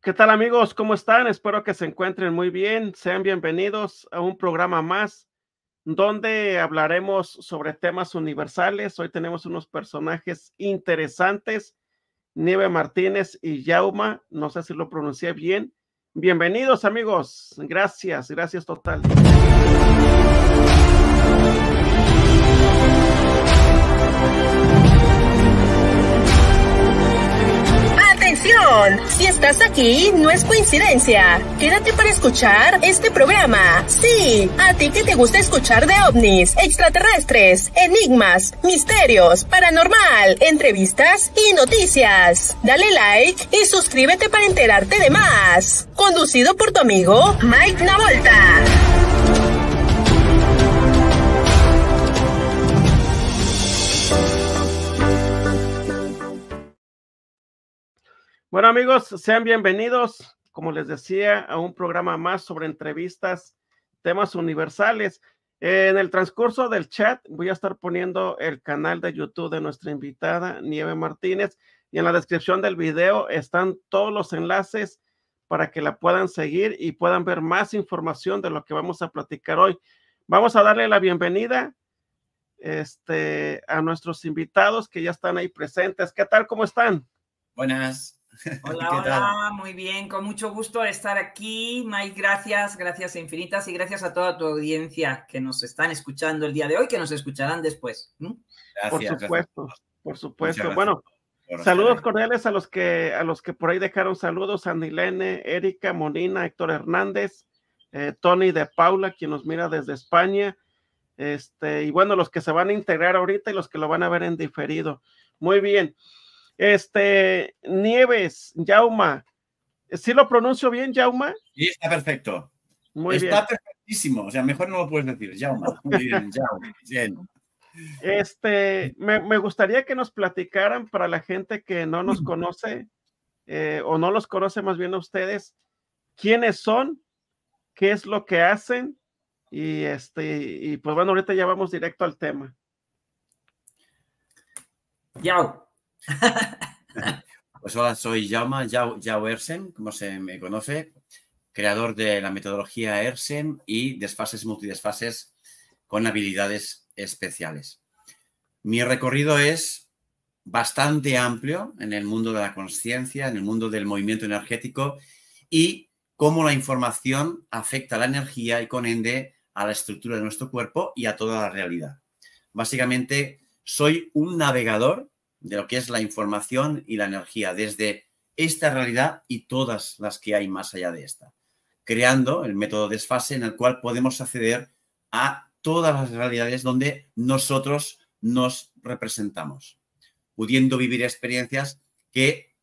¿Qué tal amigos? ¿Cómo están? Espero que se encuentren muy bien. Sean bienvenidos a un programa más donde hablaremos sobre temas universales. Hoy tenemos unos personajes interesantes. Nieve Martínez y Yauma, no sé si lo pronuncié bien. Bienvenidos amigos. Gracias, gracias total. Si estás aquí, no es coincidencia. Quédate para escuchar este programa. Sí, a ti que te gusta escuchar de ovnis, extraterrestres, enigmas, misterios, paranormal, entrevistas y noticias. Dale like y suscríbete para enterarte de más. Conducido por tu amigo Mike Navolta. Bueno amigos, sean bienvenidos, como les decía, a un programa más sobre entrevistas, temas universales. En el transcurso del chat voy a estar poniendo el canal de YouTube de nuestra invitada Nieve Martínez y en la descripción del video están todos los enlaces para que la puedan seguir y puedan ver más información de lo que vamos a platicar hoy. Vamos a darle la bienvenida este, a nuestros invitados que ya están ahí presentes. ¿Qué tal? ¿Cómo están? Buenas. Hola, hola, muy bien, con mucho gusto estar aquí. Mike, gracias, gracias infinitas y gracias a toda tu audiencia que nos están escuchando el día de hoy, que nos escucharán después. Gracias, por supuesto, por supuesto. Bueno, saludos cordiales a los que a los que por ahí dejaron saludos, Andilene, Erika, Molina, Héctor Hernández, eh, Tony de Paula, quien nos mira desde España. Este, y bueno, los que se van a integrar ahorita y los que lo van a ver en diferido. Muy bien. Este, Nieves, Yauma. ¿Sí lo pronuncio bien, Yauma? Sí, está perfecto. Muy está perfectísimo. O sea, mejor no lo puedes decir, Yauma. Muy bien, Yauma. Este, me, gustaría que nos platicaran para la gente que no nos conoce eh, o no los conoce más bien a ustedes, quiénes son, qué es lo que hacen y este, y pues bueno, ahorita ya vamos directo al tema. Yao. pues hola, soy Jaume Jau, Ersen, como se me conoce, creador de la metodología Ersen y desfases multidesfases con habilidades especiales. Mi recorrido es bastante amplio en el mundo de la conciencia, en el mundo del movimiento energético y cómo la información afecta a la energía y con ende a la estructura de nuestro cuerpo y a toda la realidad. Básicamente, soy un navegador de lo que es la información y la energía desde esta realidad y todas las que hay más allá de esta, creando el método desfase en el cual podemos acceder a todas las realidades donde nosotros nos representamos, pudiendo vivir experiencias que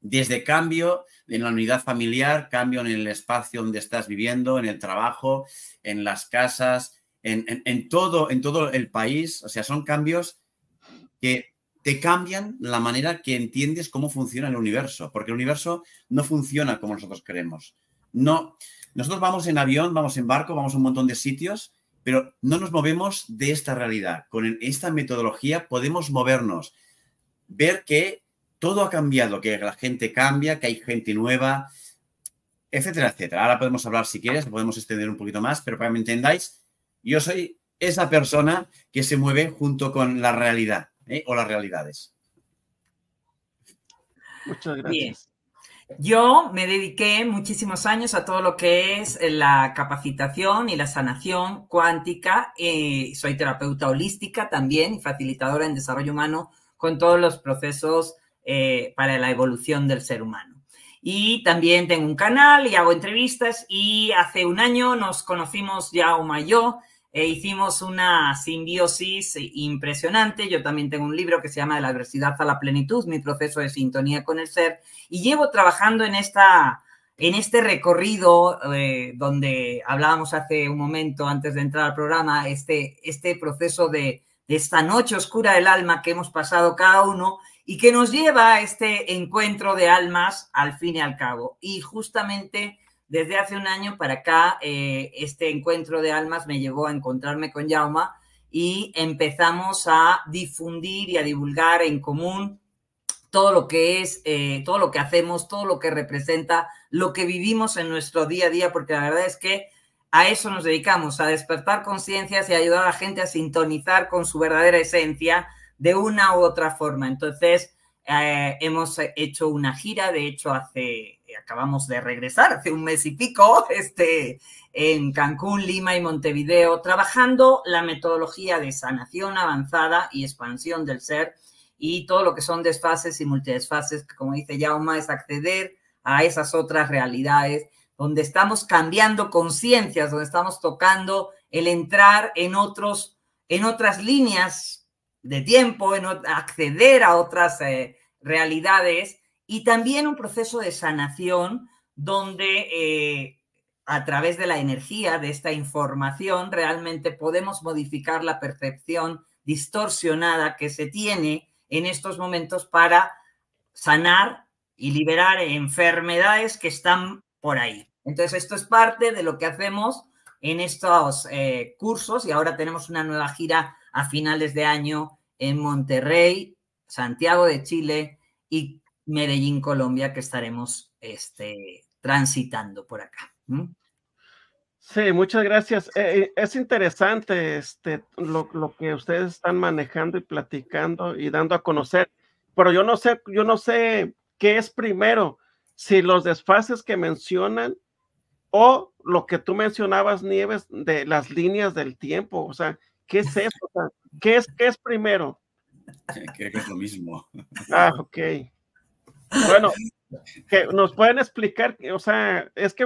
desde cambio en la unidad familiar, cambio en el espacio donde estás viviendo, en el trabajo, en las casas, en, todo, en todo el país, o sea, son cambios que te cambian la manera que entiendes cómo funciona el universo, porque el universo no funciona como nosotros queremos. No, nosotros vamos en avión, vamos en barco, vamos a un montón de sitios, pero no nos movemos de esta realidad. Con esta metodología podemos movernos, ver que todo ha cambiado, que la gente cambia, que hay gente nueva, etcétera, etcétera. Ahora podemos hablar si quieres, podemos extender un poquito más, pero para que me entendáis, yo soy esa persona que se mueve junto con la realidad. ¿eh? o las realidades. Muchas gracias. Yo me dediqué muchísimos años a todo lo que es eh, la capacitación y la sanación cuántica. Eh, soy terapeuta holística también y facilitadora en desarrollo humano con todos los procesos para la evolución del ser humano. Y también tengo un canal y hago entrevistas y hace un año nos conocimos ya y yo e hicimos una simbiosis impresionante. Yo también tengo un libro que se llama De la adversidad a la plenitud, mi proceso de sintonía con el ser, y llevo trabajando en esta en este recorrido eh, donde hablábamos hace un momento antes de entrar al programa, este, este proceso de, de, esta noche oscura del alma que hemos pasado cada uno y que nos lleva a este encuentro de almas al fin y al cabo. Y justamente desde hace un año para acá, eh, este encuentro de almas me llevó a encontrarme con Yauma y empezamos a difundir y a divulgar en común todo lo que es, eh, todo lo que hacemos, todo lo que representa, lo que vivimos en nuestro día a día, porque la verdad es que a eso nos dedicamos, a despertar conciencias y ayudar a la gente a sintonizar con su verdadera esencia de una u otra forma. Entonces, eh, hemos hecho una gira, de hecho, hace eh, acabamos de regresar hace un mes y pico, este, en Cancún, Lima y Montevideo, trabajando la metodología de sanación avanzada y expansión del ser y todo lo que son desfases y multidesfases, que como dice Yauma, es acceder a esas otras realidades donde estamos cambiando conciencias, donde estamos tocando el entrar en otros, en otras líneas de tiempo, en acceder a otras eh, realidades y también un proceso de sanación donde eh, a través de la energía, de esta información, realmente podemos modificar la percepción distorsionada que se tiene en estos momentos para sanar y liberar enfermedades que están por ahí. Entonces, esto es parte de lo que hacemos en estos eh, cursos y ahora tenemos una nueva gira a finales de año en Monterrey, Santiago de Chile y Medellín, Colombia, que estaremos este, transitando por acá. Sí, muchas gracias. Eh, eh, es interesante este, lo, que ustedes están manejando y platicando y dando a conocer, pero yo no sé, yo no sé qué es primero, si los desfases que mencionan o lo que tú mencionabas, Nieves, de las líneas del tiempo. O sea, ¿qué es eso? ¿qué, es, ¿Qué es primero? es lo mismo. Ah, ok. Bueno, nos pueden explicar, o sea, es que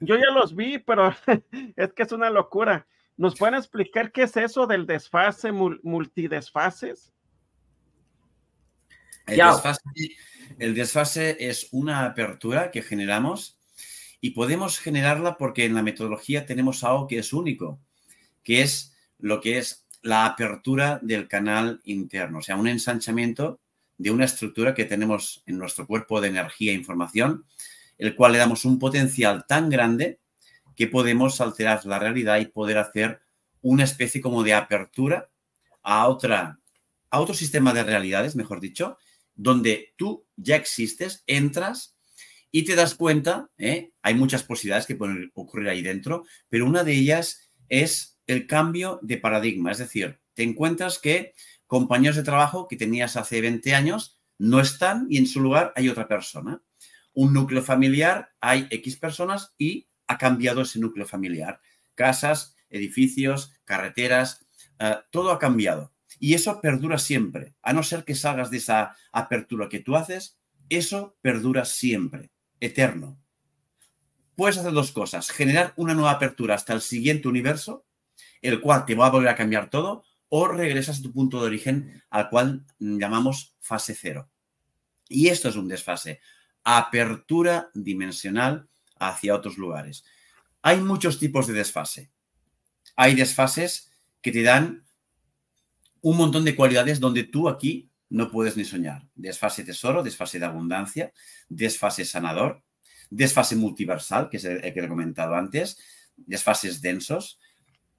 yo ya los vi, pero es que es una locura. ¿Nos pueden explicar qué es eso del desfase, multidesfases? El desfase, el desfase es una apertura que generamos y podemos generarla porque en la metodología tenemos algo que es único, que es lo que es la apertura del canal interno, o sea, un ensanchamiento de una estructura que tenemos en nuestro cuerpo de energía e información, el cual le damos un potencial tan grande que podemos alterar la realidad y poder hacer una especie como de apertura a otra a otro sistema de realidades, mejor dicho, donde tú ya existes, entras y te das cuenta, ¿eh? hay muchas posibilidades que pueden ocurrir ahí dentro, pero una de ellas es el cambio de paradigma, es decir, te encuentras que compañeros de trabajo que tenías hace 20 años no están y en su lugar hay otra persona. Un núcleo familiar, hay X personas y ha cambiado ese núcleo familiar. Casas, edificios, carreteras, eh, todo ha cambiado. Y eso perdura siempre. A no ser que salgas de esa apertura que tú haces, eso perdura siempre, eterno. Puedes hacer dos cosas, generar una nueva apertura hasta el siguiente universo, el cual te va a volver a cambiar todo, o regresas a tu punto de origen al cual llamamos fase cero. Y esto es un desfase, apertura dimensional hacia otros lugares. Hay muchos tipos de desfase. Hay desfases que te dan un montón de cualidades donde tú aquí no puedes ni soñar. Desfase tesoro, desfase de abundancia, desfase sanador, desfase multiversal, que es el que he comentado antes, desfases densos,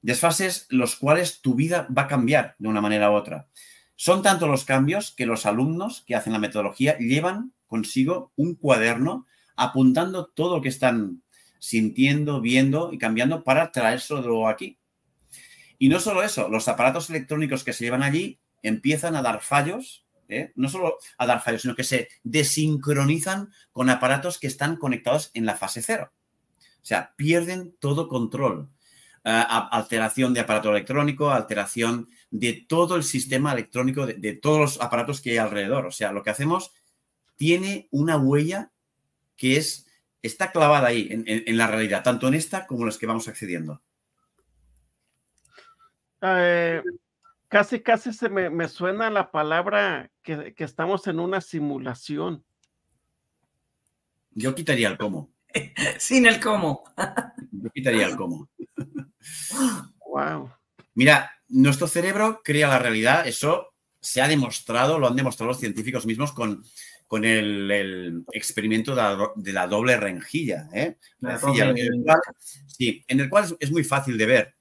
Desfases los cuales tu vida va a cambiar de una manera u otra. Son tanto los cambios que los alumnos que hacen la metodología llevan consigo un cuaderno apuntando todo lo que están sintiendo, viendo y cambiando para traérselo aquí. Y no solo eso, los aparatos electrónicos que se llevan allí empiezan a dar fallos, ¿eh? no solo a dar fallos, sino que se desincronizan con aparatos que están conectados en la fase cero. O sea, pierden todo control. Eh, alteración de aparato electrónico, alteración de todo el sistema electrónico, de, todos los aparatos que hay alrededor. O sea, lo que hacemos tiene una huella que es, está clavada ahí en, la realidad, tanto en esta como en las que vamos accediendo. Eh, casi, casi se me, suena la palabra que, que, estamos en una simulación. Yo quitaría el cómo. Sin el cómo. Yo quitaría el cómo. Wow. Mira, nuestro cerebro crea la realidad, eso se ha demostrado, lo han demostrado los científicos mismos con, con el, experimento de la, doble renjilla. ¿eh? en, el cual, sí, en el cual es, muy fácil de ver.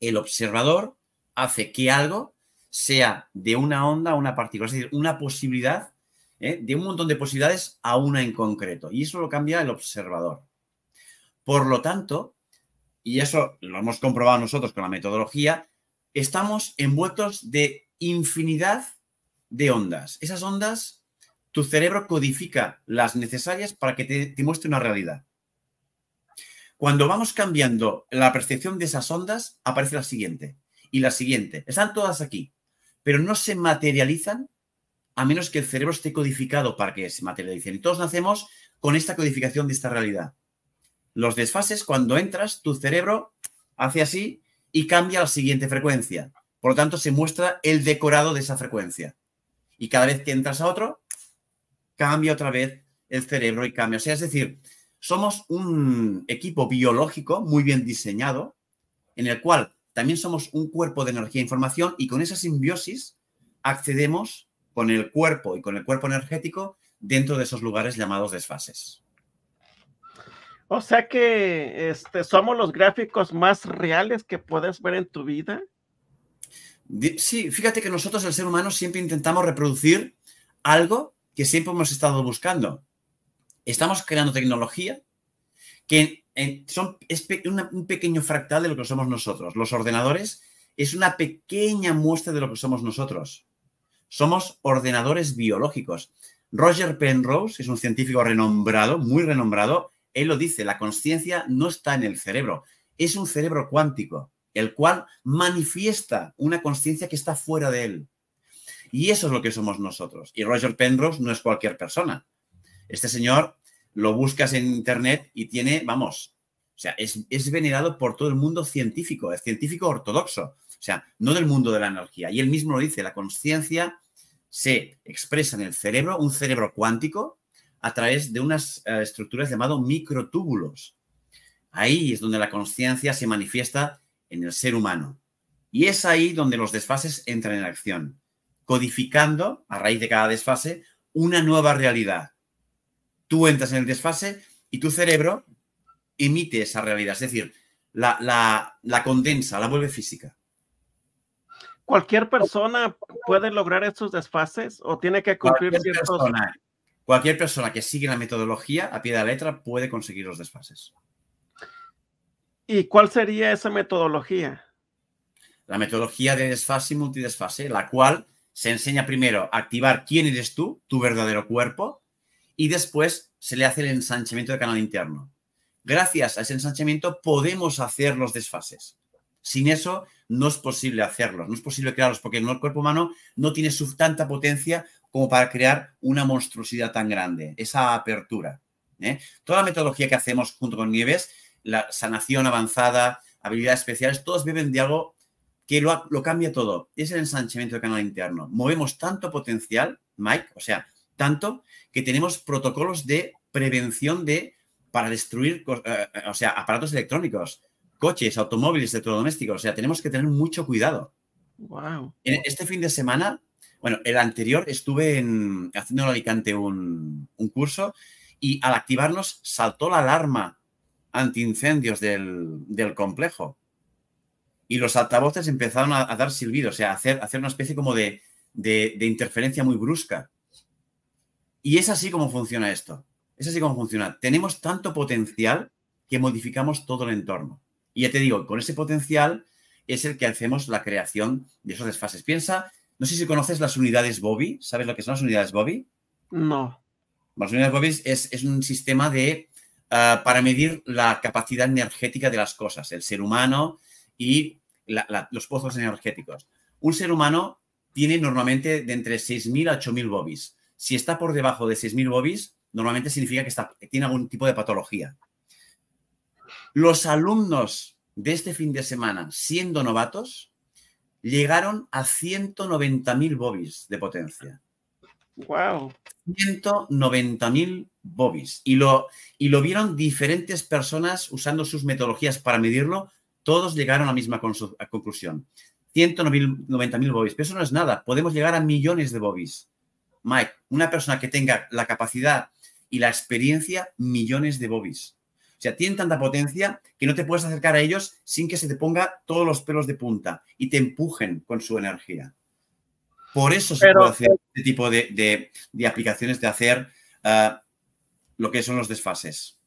El observador hace que algo sea de una onda a una partícula, es decir, una posibilidad, ¿eh? de un montón de posibilidades a una en concreto. Y eso lo cambia el observador. Por lo tanto, y eso lo hemos comprobado nosotros con la metodología, estamos envueltos de infinidad de ondas. Esas ondas, tu cerebro codifica las necesarias para que te, muestre una realidad. Cuando vamos cambiando la percepción de esas ondas, aparece la siguiente y la siguiente. Están todas aquí, pero no se materializan a menos que el cerebro esté codificado para que se materialicen. Y todos nacemos con esta codificación de esta realidad. Los desfases, cuando entras, tu cerebro hace así y cambia a la siguiente frecuencia. Por lo tanto, se muestra el decorado de esa frecuencia. Y cada vez que entras a otro, cambia otra vez el cerebro y cambia. O sea, es decir, somos un equipo biológico muy bien diseñado, en el cual también somos un cuerpo de energía e información y con esa simbiosis accedemos con el cuerpo y con el cuerpo energético dentro de esos lugares llamados desfases. O sea que este, somos los gráficos más reales que puedes ver en tu vida. Sí, fíjate que nosotros, el ser humano, siempre intentamos reproducir algo que siempre hemos estado buscando. Estamos creando tecnología que eh, son, es un pequeño fractal de lo que somos nosotros. Los ordenadores es una pequeña muestra de lo que somos nosotros. Somos ordenadores biológicos. Roger Penrose, es un científico renombrado, muy renombrado, él lo dice, la conciencia no está en el cerebro, es un cerebro cuántico, el cual manifiesta una conciencia que está fuera de él. Y eso es lo que somos nosotros. Y Roger Penrose no es cualquier persona. Este señor lo buscas en internet y tiene, vamos, o sea, es, venerado por todo el mundo científico, es científico ortodoxo, o sea, no del mundo de la energía. Y él mismo lo dice, la conciencia se expresa en el cerebro, un cerebro cuántico, a través de unas eh, estructuras llamadas microtúbulos. Ahí es donde la conciencia se manifiesta en el ser humano. Y es ahí donde los desfases entran en acción, codificando, a raíz de cada desfase, una nueva realidad. Tú entras en el desfase y tu cerebro emite esa realidad, es decir, la, condensa, la vuelve física. ¿Cualquier persona puede lograr estos desfases o tiene que cumplir Cualquier persona que sigue la metodología a pie de la letra puede conseguir los desfases. ¿Y cuál sería esa metodología? La metodología de desfase y multidesfase, la cual se enseña primero a activar quién eres tú, tu verdadero cuerpo, y después se le hace el ensanchamiento del canal interno. Gracias a ese ensanchamiento podemos hacer los desfases. Sin eso no es posible hacerlos, no es posible crearlos, porque el cuerpo humano no tiene tanta potencia como para crear una monstruosidad tan grande, esa apertura. ¿eh? Toda la metodología que hacemos junto con Nieves, la sanación avanzada, habilidades especiales, todos viven de algo que lo, cambia todo. Es el ensanchamiento del canal interno. Movemos tanto potencial, Mike, o sea, tanto que tenemos protocolos de prevención de para destruir, eh, eh, o sea, aparatos electrónicos, coches, automóviles, electrodomésticos. O sea, tenemos que tener mucho cuidado. Wow. Este fin de semana bueno, el anterior estuve en, haciendo en Alicante un, curso y al activarnos saltó la alarma antiincendios del, del complejo. Y los altavoces empezaron a, dar silbidos, o sea, a hacer, una especie como de, de, interferencia muy brusca. Y es así como funciona esto. Es así como funciona. Tenemos tanto potencial que modificamos todo el entorno. Y ya te digo, con ese potencial es el que hacemos la creación de esos desfases. Piensa no sé si conoces las unidades Bobby. ¿Sabes lo que son las unidades Bobby? No. Las unidades Bobby es, un sistema de, ah, para medir la capacidad energética de las cosas, el ser humano y los pozos energéticos. Un ser humano tiene normalmente de entre 6.000 a 8.000 Bobby. Si está por debajo de 6.000 Bobby, normalmente significa que, que tiene algún tipo de patología. Los alumnos de este fin de semana, siendo novatos, llegaron a 190.000 bobbies de potencia. ¡Wow! 190.000 bobbies Y lo, y lo vieron diferentes personas usando sus metodologías para medirlo. Todos llegaron a la misma conclusión. 190.000 bobbies, Pero eso no es nada. Podemos llegar a millones de bobis. Mike, una persona que tenga la capacidad y la experiencia, millones de bobis. O sea, tienen tanta potencia que no te puedes acercar a ellos sin que se te ponga todos los pelos de punta y te empujen con su energía. Por eso se puede hacer este tipo de, aplicaciones, de hacer ah, lo que son los desfases.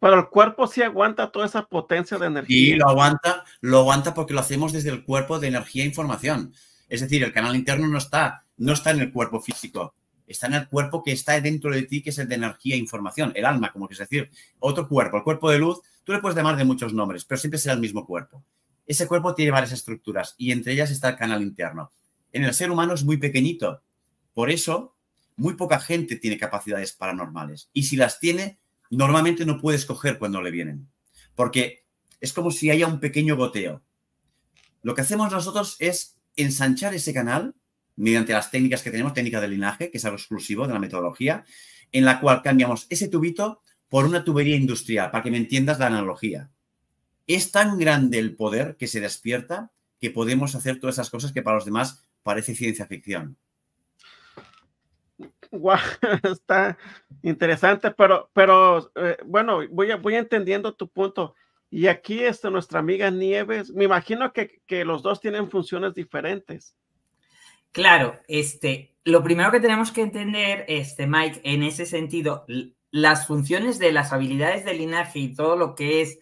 Pero el cuerpo sí aguanta toda esa potencia de energía. Sí, lo aguanta, lo aguanta porque lo hacemos desde el cuerpo de energía e información. Es decir, el canal interno no está, no está en el cuerpo físico, está en el cuerpo que está dentro de ti, que es el de energía e información, el alma, como que decir, otro cuerpo, el cuerpo de luz, tú le puedes llamar de muchos nombres, pero siempre será el mismo cuerpo. Ese cuerpo tiene varias estructuras y entre ellas está el canal interno. En el ser humano es muy pequeñito, por eso muy poca gente tiene capacidades paranormales y si las tiene, normalmente no puede escoger cuando le vienen, porque es como si haya un pequeño goteo. Lo que hacemos nosotros es ensanchar ese canal mediante las técnicas que tenemos, técnica de linaje, que es algo exclusivo de la metodología, en la cual cambiamos ese tubito por una tubería industrial, para que me entiendas la analogía. Es tan grande el poder que se despierta que podemos hacer todas esas cosas que para los demás parece ciencia ficción. Guau, está interesante, pero, pero eh, bueno, voy, voy entendiendo tu punto. Y aquí está nuestra amiga Nieves. Me imagino que, que los dos tienen funciones diferentes. Claro, este, lo primero que tenemos que entender, este, Mike, en ese sentido, las funciones de las habilidades de linaje y todo lo que es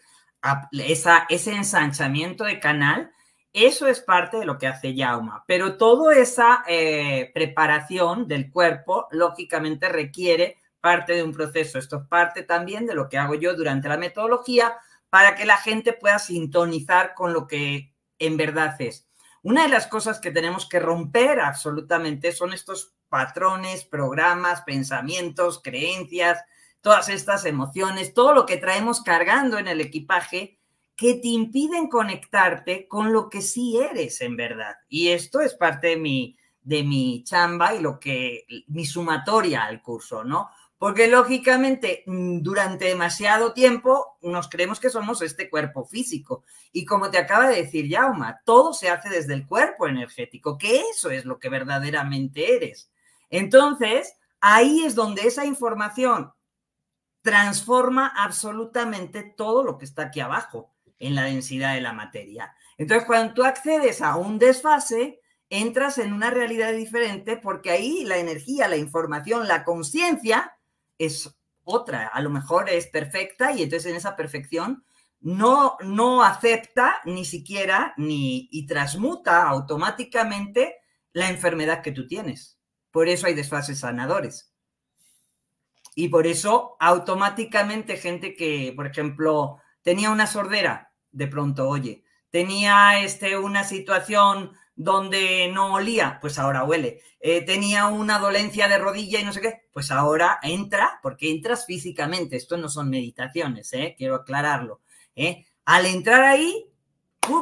esa, ese ensanchamiento de canal, eso es parte de lo que hace Yauma, pero toda esa eh, preparación del cuerpo, lógicamente, requiere parte de un proceso. Esto es parte también de lo que hago yo durante la metodología para que la gente pueda sintonizar con lo que en verdad es. Una de las cosas que tenemos que romper absolutamente son estos patrones, programas, pensamientos, creencias, todas estas emociones, todo lo que traemos cargando en el equipaje que te impiden conectarte con lo que sí eres en verdad. Y esto es parte de mi, de mi chamba y lo que mi sumatoria al curso, ¿no? Porque lógicamente, mm, durante demasiado tiempo nos creemos que somos este cuerpo físico. Y como te acaba de decir Yauma, todo se hace desde el cuerpo energético, que eso es lo que verdaderamente eres. Entonces, ahí es donde esa información transforma absolutamente todo lo que está aquí abajo en la densidad de la materia. Entonces, cuando tú accedes a un desfase, entras en una realidad diferente porque ahí la energía, la información, la conciencia es otra, a lo mejor es perfecta y entonces en esa perfección no, no acepta ni siquiera ni, y transmuta automáticamente la enfermedad que tú tienes. Por eso hay desfases sanadores. Y por eso automáticamente gente que, por ejemplo, tenía una sordera, de pronto, oye, tenía este, una situación donde no olía, pues ahora huele. Eh, tenía una dolencia de rodilla y no sé qué, pues ahora entra, porque entras físicamente, esto no son meditaciones, eh, quiero aclararlo. Eh. Al entrar ahí,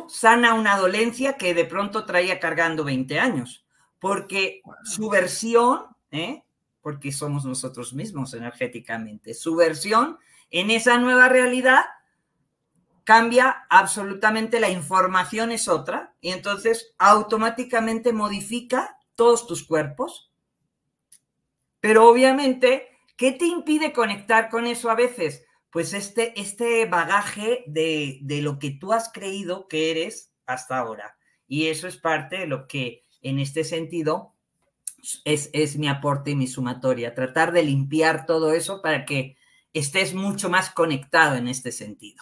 sana una dolencia que de pronto traía cargando 20 años, porque su versión, porque somos nosotros mismos energéticamente, su versión en esa nueva realidad cambia absolutamente la información es otra y entonces automáticamente modifica todos tus cuerpos. Pero obviamente, ¿qué te impide conectar con eso a veces? Pues este, este bagaje de, de lo que tú has creído que eres hasta ahora. Y eso es parte de lo que en este sentido es, es, mi aporte y mi sumatoria, tratar de limpiar todo eso para que estés mucho más conectado en este sentido.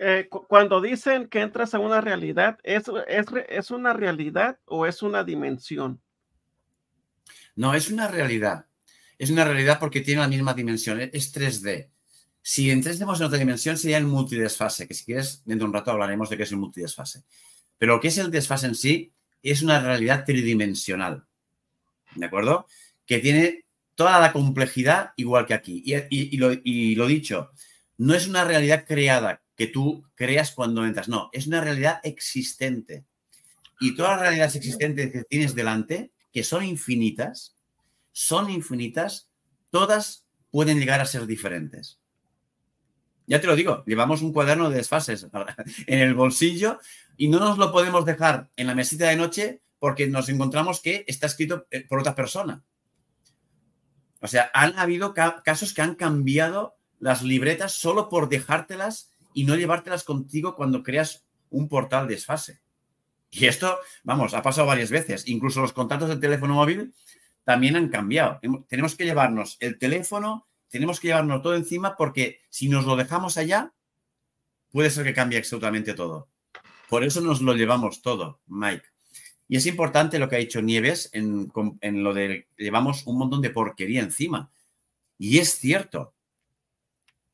Eh, cuando dicen que entras a una realidad, ¿es, ¿es, una realidad o es una dimensión? No, es una realidad. Es una realidad porque tiene la misma dimensión, e-, es 3D. Si entrésemos en otra dimensión sería el multidesfase, que si quieres, dentro de un rato hablaremos de qué es el multidesfase. Pero lo que es el desfase en sí es una realidad tridimensional, ¿de acuerdo? Que tiene toda la complejidad igual que aquí. Y, lo, y lo dicho, no es una realidad creada que tú creas cuando entras. No, es una realidad existente. Y todas las realidades existentes que tienes delante, que son infinitas, son infinitas, todas pueden llegar a ser diferentes. Ya te lo digo, llevamos un cuaderno de desfases en el bolsillo y no nos lo podemos dejar en la mesita de noche porque nos encontramos que está escrito eh, por otra persona. O sea, han habido casos que han cambiado las libretas solo por dejártelas y no llevártelas contigo cuando creas un portal de desfase. Y esto, vamos, ha pasado varias veces. Incluso los contratos del teléfono móvil también han cambiado. Tenemos que llevarnos el teléfono, tenemos que llevarnos todo encima porque si nos lo dejamos allá, puede ser que cambie absolutamente todo. Por eso nos lo llevamos todo, Mike. Y es importante lo que ha dicho Nieves en, en lo de llevamos un montón de porquería encima. Y es cierto.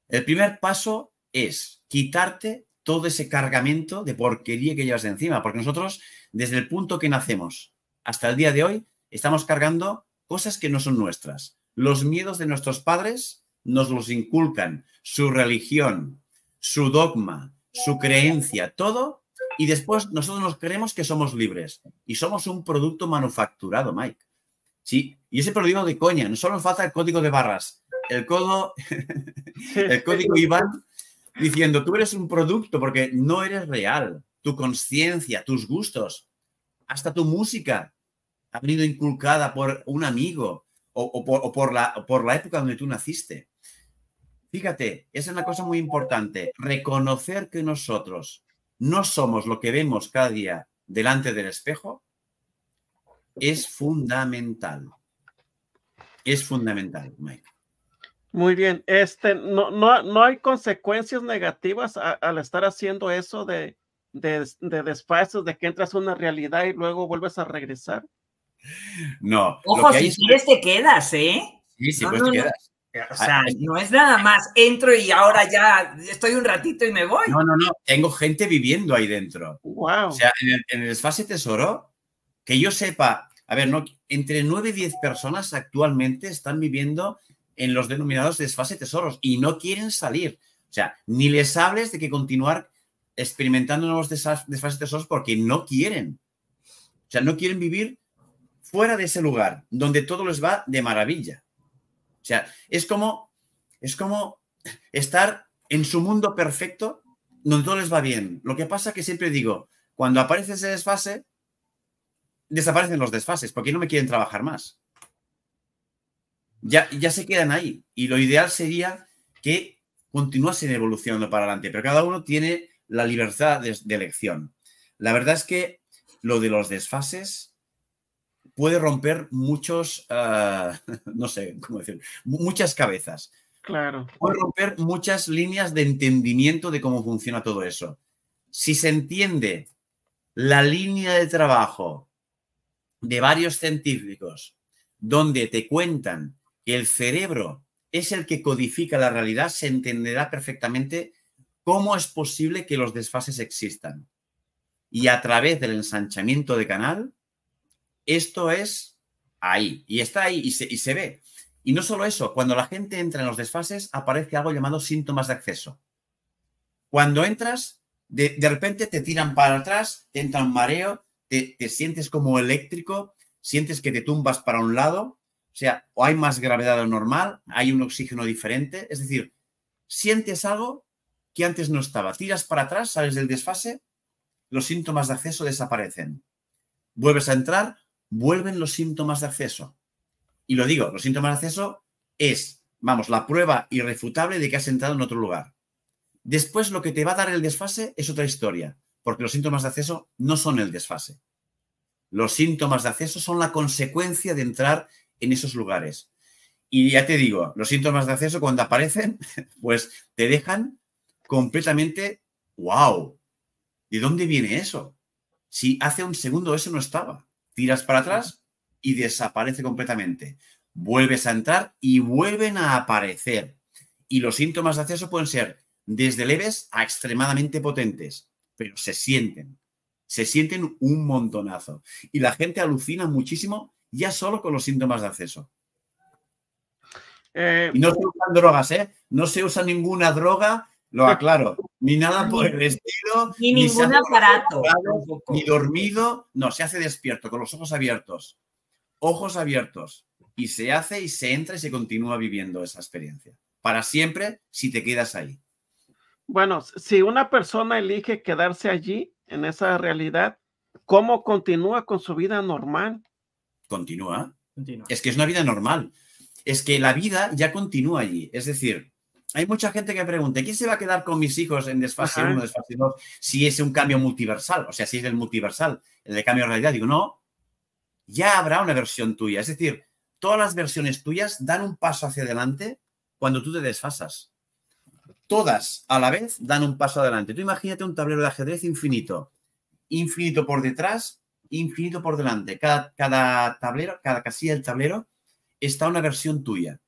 El primer paso es quitarte todo ese cargamento de porquería que llevas encima, porque nosotros desde el punto que nacemos hasta el día de hoy estamos cargando cosas que no son nuestras. Los miedos de nuestros padres nos los inculcan, su religión, su dogma, su creencia, todo, y después nosotros nos creemos que somos libres y somos un producto manufacturado, Mike. Sí, y ese producto de coña, no solo nos falta el código de barras, el, el código IBAN diciendo, tú eres un producto porque no eres real. Tu conciencia, tus gustos, hasta tu música ha venido inculcada por un amigo o, por, la, por la época donde tú naciste. Fíjate, esa es una cosa muy importante, reconocer que nosotros no somos lo que vemos cada día delante del espejo es fundamental. Es fundamental, Mike. Muy bien, este, no, no, no hay consecuencias negativas al estar haciendo eso de, de, de desfases, de que entras a una realidad y luego vuelves a regresar. No. Ojo, si quieres te quedas, ¿eh? Sí, no, quedas. O ah, sea, no es nada más entro y ahora ya estoy un ratito y me voy. No, no, no. Tengo gente viviendo ahí dentro. Wow. O sea, en el, desfase tesoro, que yo sepa, a ver, no, entre nueve y 10 personas actualmente están viviendo en los denominados desfase tesoros y no quieren salir. O sea, ni les hables de que continuar experimentando nuevos desfases tesoros porque no quieren. O sea, no quieren vivir fuera de ese lugar donde todo les va de maravilla. O sea, es como, es como estar en su mundo perfecto donde todo les va bien. Lo que pasa es que siempre digo, cuando aparece ese desfase, desaparecen los desfases porque no me quieren trabajar más ya, se quedan ahí. Y lo ideal sería que continuasen evolucionando para adelante, pero cada uno tiene la libertad de, elección. La verdad es que lo de los desfases puede romper muchos, ah, no sé cómo decir, muchas cabezas. Claro. Puede romper muchas líneas de entendimiento de cómo funciona todo eso. Si se entiende la línea de trabajo de varios científicos donde te cuentan que el cerebro es el que codifica la realidad, se entenderá perfectamente cómo es posible que los desfases existan. Y a través del ensanchamiento de canal, esto es ahí, y está ahí, y se, ve. Y no solo eso, cuando la gente entra en los desfases, aparece algo llamado síntomas de acceso. Cuando entras, de, repente te tiran para atrás, te entra un mareo, te sientes como eléctrico, sientes que te tumbas para un lado, o sea, o hay más gravedad de lo normal, hay un oxígeno diferente. Es decir, sientes algo que antes no estaba. Tiras para atrás, sales del desfase, los síntomas de acceso desaparecen. Vuelves a entrar, vuelven los síntomas de acceso. Y lo digo, los síntomas de acceso es, vamos, la prueba irrefutable de que has entrado en otro lugar. Después lo que te va a dar el desfase es otra historia, porque los síntomas de acceso no son el desfase. Los síntomas de acceso son la consecuencia de entrar en esos lugares. Y ya te digo, los síntomas de acceso cuando aparecen, pues te dejan completamente, wow, ¿de dónde viene eso? Si hace un segundo eso no estaba, tiras para atrás y desaparece completamente. Vuelves a entrar y vuelven a aparecer. Y los síntomas de acceso pueden ser desde leves a extremadamente potentes, pero se sienten, se sienten un montonazo. Y la gente alucina muchísimo ya solo con los síntomas de acceso. Eh, y no se usan drogas, ¿eh? No se usa ninguna droga, lo pues aclaro, ni nada por el estilo. Ni, ningún aparato. ni dormido, no, se hace despierto, con los ojos abiertos. Ojos abiertos. Y se hace y se entra y se continúa viviendo esa experiencia. Para siempre, si te quedas ahí. Bueno, si una persona elige quedarse allí, en esa realidad, ¿cómo continúa con su vida normal? continúa. Es que es una vida normal. Es que la vida ya continúa allí. Es decir, hay mucha gente que pregunta, ¿quién se va a quedar con mis hijos en desfase 1, desfase 2, si es un cambio multiversal? O sea, si es el multiversal, el de cambio de realidad. Digo, no, ya habrá una versión tuya. Es decir, todas las versiones tuyas dan un paso hacia adelante cuando tú te desfasas. Todas a la vez dan un paso adelante. Tú imagínate un tablero de ajedrez infinito. Infinito por detrás, infinito por delante. Cada, cada tablero, cada casilla del tablero está una versión tuya.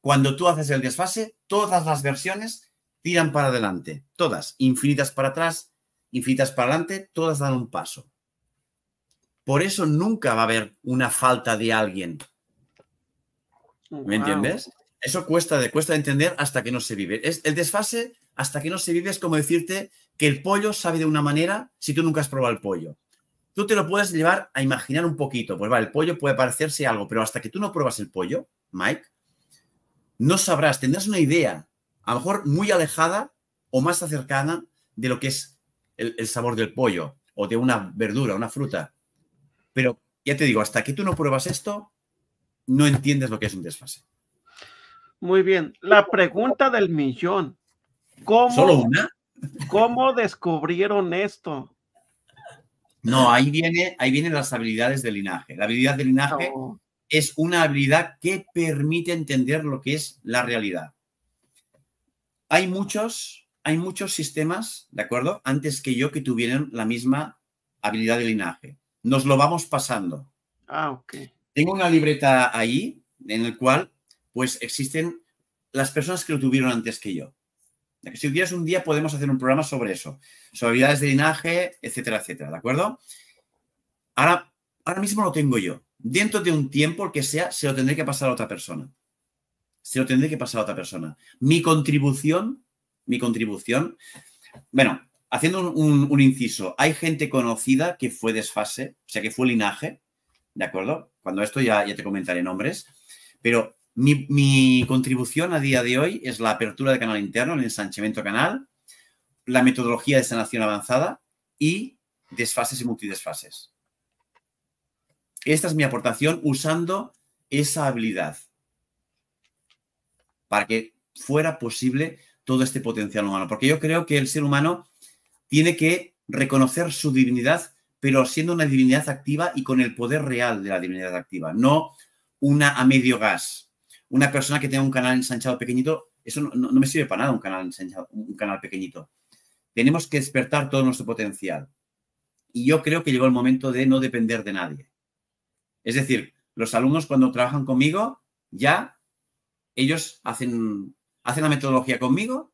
Cuando tú haces el desfase, todas las versiones tiran para adelante. Todas, infinitas para atrás, infinitas para adelante, todas dan un paso. Por eso nunca va a haber una falta de alguien. ¿Me entiendes? Eso cuesta de, cuesta entender hasta que no se vive. Es, el desfase hasta que no se vive es como decirte que el pollo sabe de una manera si tú nunca has probado el pollo tú te lo puedes llevar a imaginar un poquito. Pues va, el pollo puede parecerse algo, pero hasta que tú no pruebas el pollo, Mike, no sabrás, tendrás una idea, a lo mejor muy alejada o más acercada de lo que es el, sabor del pollo o de una verdura, una fruta. Pero ya te digo, hasta que tú no pruebas esto, no entiendes lo que es un desfase. Muy bien. La pregunta del millón. ¿Solo una? ¿Cómo descubrieron esto? No, ahí viene, ahí vienen las habilidades del linaje. La habilidad del linaje es una habilidad que permite entender lo que es la realidad. Hay muchos, hay muchos sistemas, ¿de acuerdo? Antes que yo que tuvieron la misma habilidad de linaje. Nos lo vamos pasando. Ah, ok. Tengo una libreta ahí en el cual, pues, existen las personas que lo tuvieron antes que yo. Si quieres, un día podemos hacer un programa sobre eso, sobre habilidades de linaje, etcétera, etcétera, ¿de acuerdo? Ahora, mismo lo tengo yo. Dentro de un tiempo, el que sea, se lo tendré que pasar a otra persona. Se lo tendré que pasar a otra persona. Mi contribución, mi contribución, bueno, haciendo un, inciso, hay gente conocida que fue desfase, o sea, que fue linaje, ¿de acuerdo? Cuando esto ya, ya te comentaré nombres, pero mi, contribución a día de hoy es la apertura de canal interno, el ensanchamiento canal, la metodología de sanación avanzada y desfases y multidesfases. Esta es mi aportación usando esa habilidad para que fuera posible todo este potencial humano. Porque yo creo que el ser humano tiene que reconocer su divinidad, pero siendo una divinidad activa y con el poder real de la divinidad activa, no una a medio gas una persona que tenga un canal ensanchado pequeñito, eso no, me sirve para nada un canal un canal pequeñito. Tenemos que despertar todo nuestro potencial. Y yo creo que llegó el momento de no depender de nadie. Es decir, los alumnos cuando trabajan conmigo, ya ellos hacen, hacen la metodología conmigo,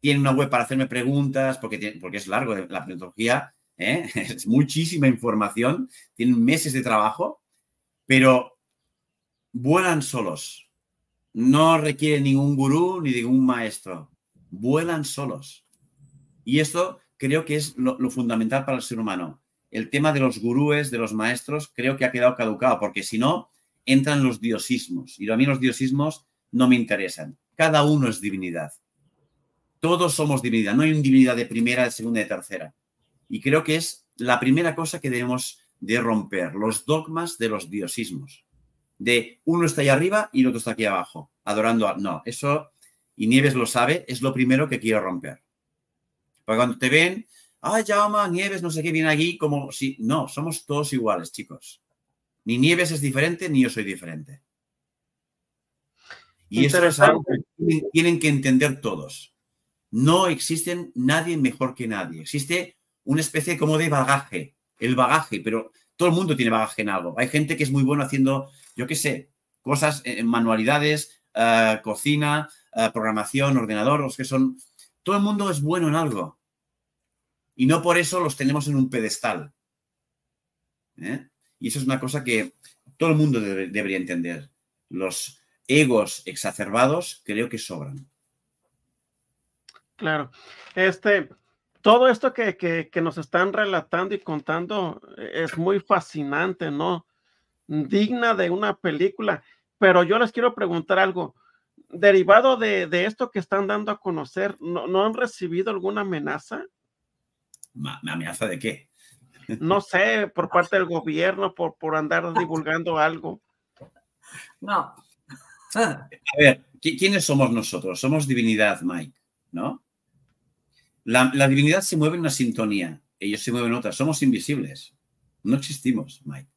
tienen una web para hacerme preguntas, porque, porque es largo eh, la metodología, ¿eh? es muchísima información, tienen meses de trabajo, pero vuelan solos. No requiere ningún gurú ni ningún maestro. Vuelan solos. Y esto creo que es lo, fundamental para el ser humano. El tema de los gurúes, de los maestros, creo que ha quedado caducado, porque si no, entran los diosismos. Y a mí los diosismos no me interesan. Cada uno es divinidad. Todos somos divinidad. No hay una divinidad de primera, de segunda y de tercera. Y creo que es la primera cosa que debemos de romper, los dogmas de los diosismos de uno está ahí arriba y el otro está aquí abajo, adorando a... No, eso, y Nieves lo sabe, es lo primero que quiero romper. Porque cuando te ven, ah, llama, Nieves, no sé qué, viene aquí, como si... No, somos todos iguales, chicos. Ni Nieves es diferente, ni yo soy diferente. Y eso es algo que tienen, que entender todos. No existe nadie mejor que nadie. Existe una especie como de bagaje, el bagaje, pero todo el mundo tiene bagaje en algo. Hay gente que es muy bueno haciendo, yo qué sé, cosas en manualidades, eh, cocina, eh, programación, ordenador, los que son... Todo el mundo es bueno en algo. Y no por eso los tenemos en un pedestal. ¿Eh? Y eso es una cosa que todo el mundo debería entender. Los egos exacerbados creo que sobran. Claro. Este, todo esto que, nos están relatando y contando e, es muy fascinante, ¿no? Digna de una película. Pero yo les quiero preguntar algo. Derivado de, esto que están dando a conocer, ¿no, han recibido alguna amenaza? ¿Amenaza de qué? No sé, por parte del gobierno, por, por andar divulgando algo. No. A ver, ¿quiénes somos nosotros? Somos divinidad, Mike, ¿no? La, divinidad se mueve en una sintonía, ellos se mueven en otra. Somos invisibles. No existimos, Mike.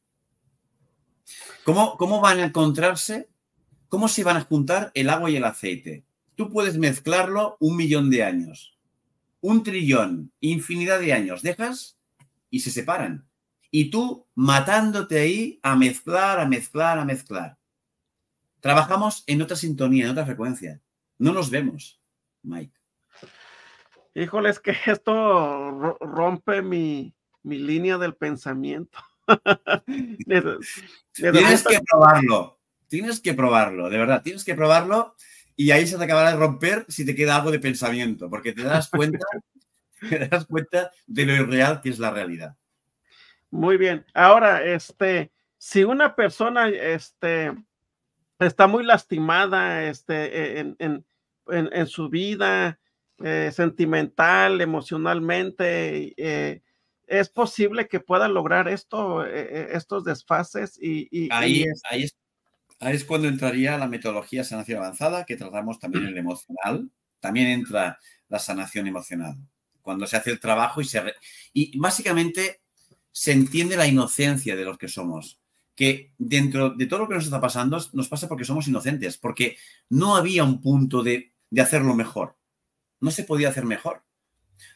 ¿Cómo, ¿Cómo van a encontrarse? ¿Cómo se van a juntar el agua y el aceite? Tú puedes mezclarlo un millón de años, un trillón, infinidad de años. Dejas y se separan. Y tú matándote ahí a mezclar, a mezclar, a mezclar. Trabajamos en otra sintonía, en otra frecuencia. No nos vemos, Mike. Híjole, es que esto rompe mi, línea del pensamiento. tienes que probarlo, tienes que probarlo, de verdad, tienes que probarlo y ahí se te acabará de romper si te queda algo de pensamiento, porque te das cuenta, te das cuenta de lo irreal que es la realidad. Muy bien. Ahora, este, si una persona este, está muy lastimada este, e-, en, en su vida, eh, sentimental, emocionalmente, eh, es posible que pueda lograr esto, eh, estos desfases y... ahí, es... cuando entraría la metodología sanación avanzada, que tratamos también el emocional, también entra la sanación emocional, cuando se hace el trabajo y se... Y básicamente se entiende la inocencia de los que somos que dentro de todo lo que nos está pasando nos pasa porque somos inocentes, porque no había un punto de hacerlo mejor. No se podía hacer mejor.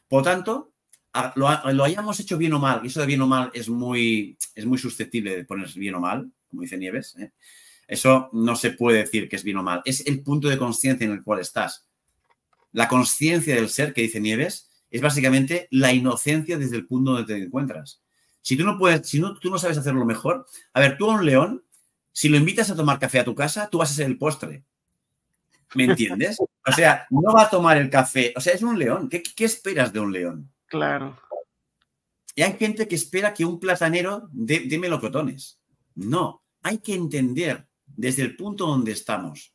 Por tanto, lo, hayamos hecho bien o mal, y eso de bien o mal es muy, es muy susceptible de ponerse bien o mal, como dice Nieves, ¿eh? eso no se puede decir que es bien o mal, es el punto de conciencia en el cual estás. La conciencia del ser, que dice Nieves, es básicamente la inocencia desde el punto donde te encuentras. Si tú no puedes, si no, tú no sabes hacerlo mejor, a ver, tú a un león, si lo invitas a tomar café a tu casa, tú vas a ser el postre. ¿Me entiendes? O sea, no va a tomar el café. O sea, es un león. ¿Qué, esperas de un león? Claro. Y hay gente que espera que un platanero dé, melocotones. No, hay que entender desde el punto donde estamos,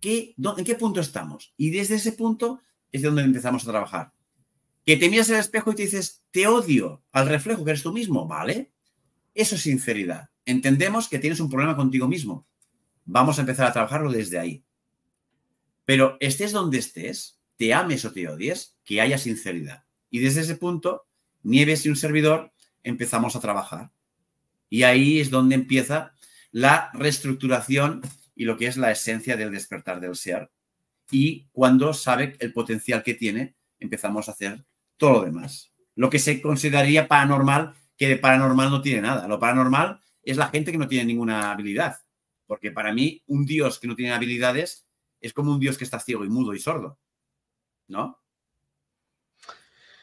qué, en qué punto estamos. Y desde ese punto es donde empezamos a trabajar. Que te miras al espejo y te dices, te odio al reflejo que eres tú mismo, ¿vale? Eso es sinceridad. Entendemos que tienes un problema contigo mismo. Vamos a empezar a trabajarlo desde ahí. Pero estés donde estés, te ames o te odies, que haya sinceridad. Y desde ese punto, Nieves y un servidor empezamos a trabajar. Y ahí es donde empieza la reestructuración y lo que es la esencia del despertar del ser. Y cuando sabe el potencial que tiene, empezamos a hacer todo lo demás. Lo que se consideraría paranormal, que de paranormal no tiene nada. Lo paranormal es la gente que no tiene ninguna habilidad. Porque para mí, un Dios que no tiene habilidades es como un dios que está ciego y mudo y sordo, ¿no?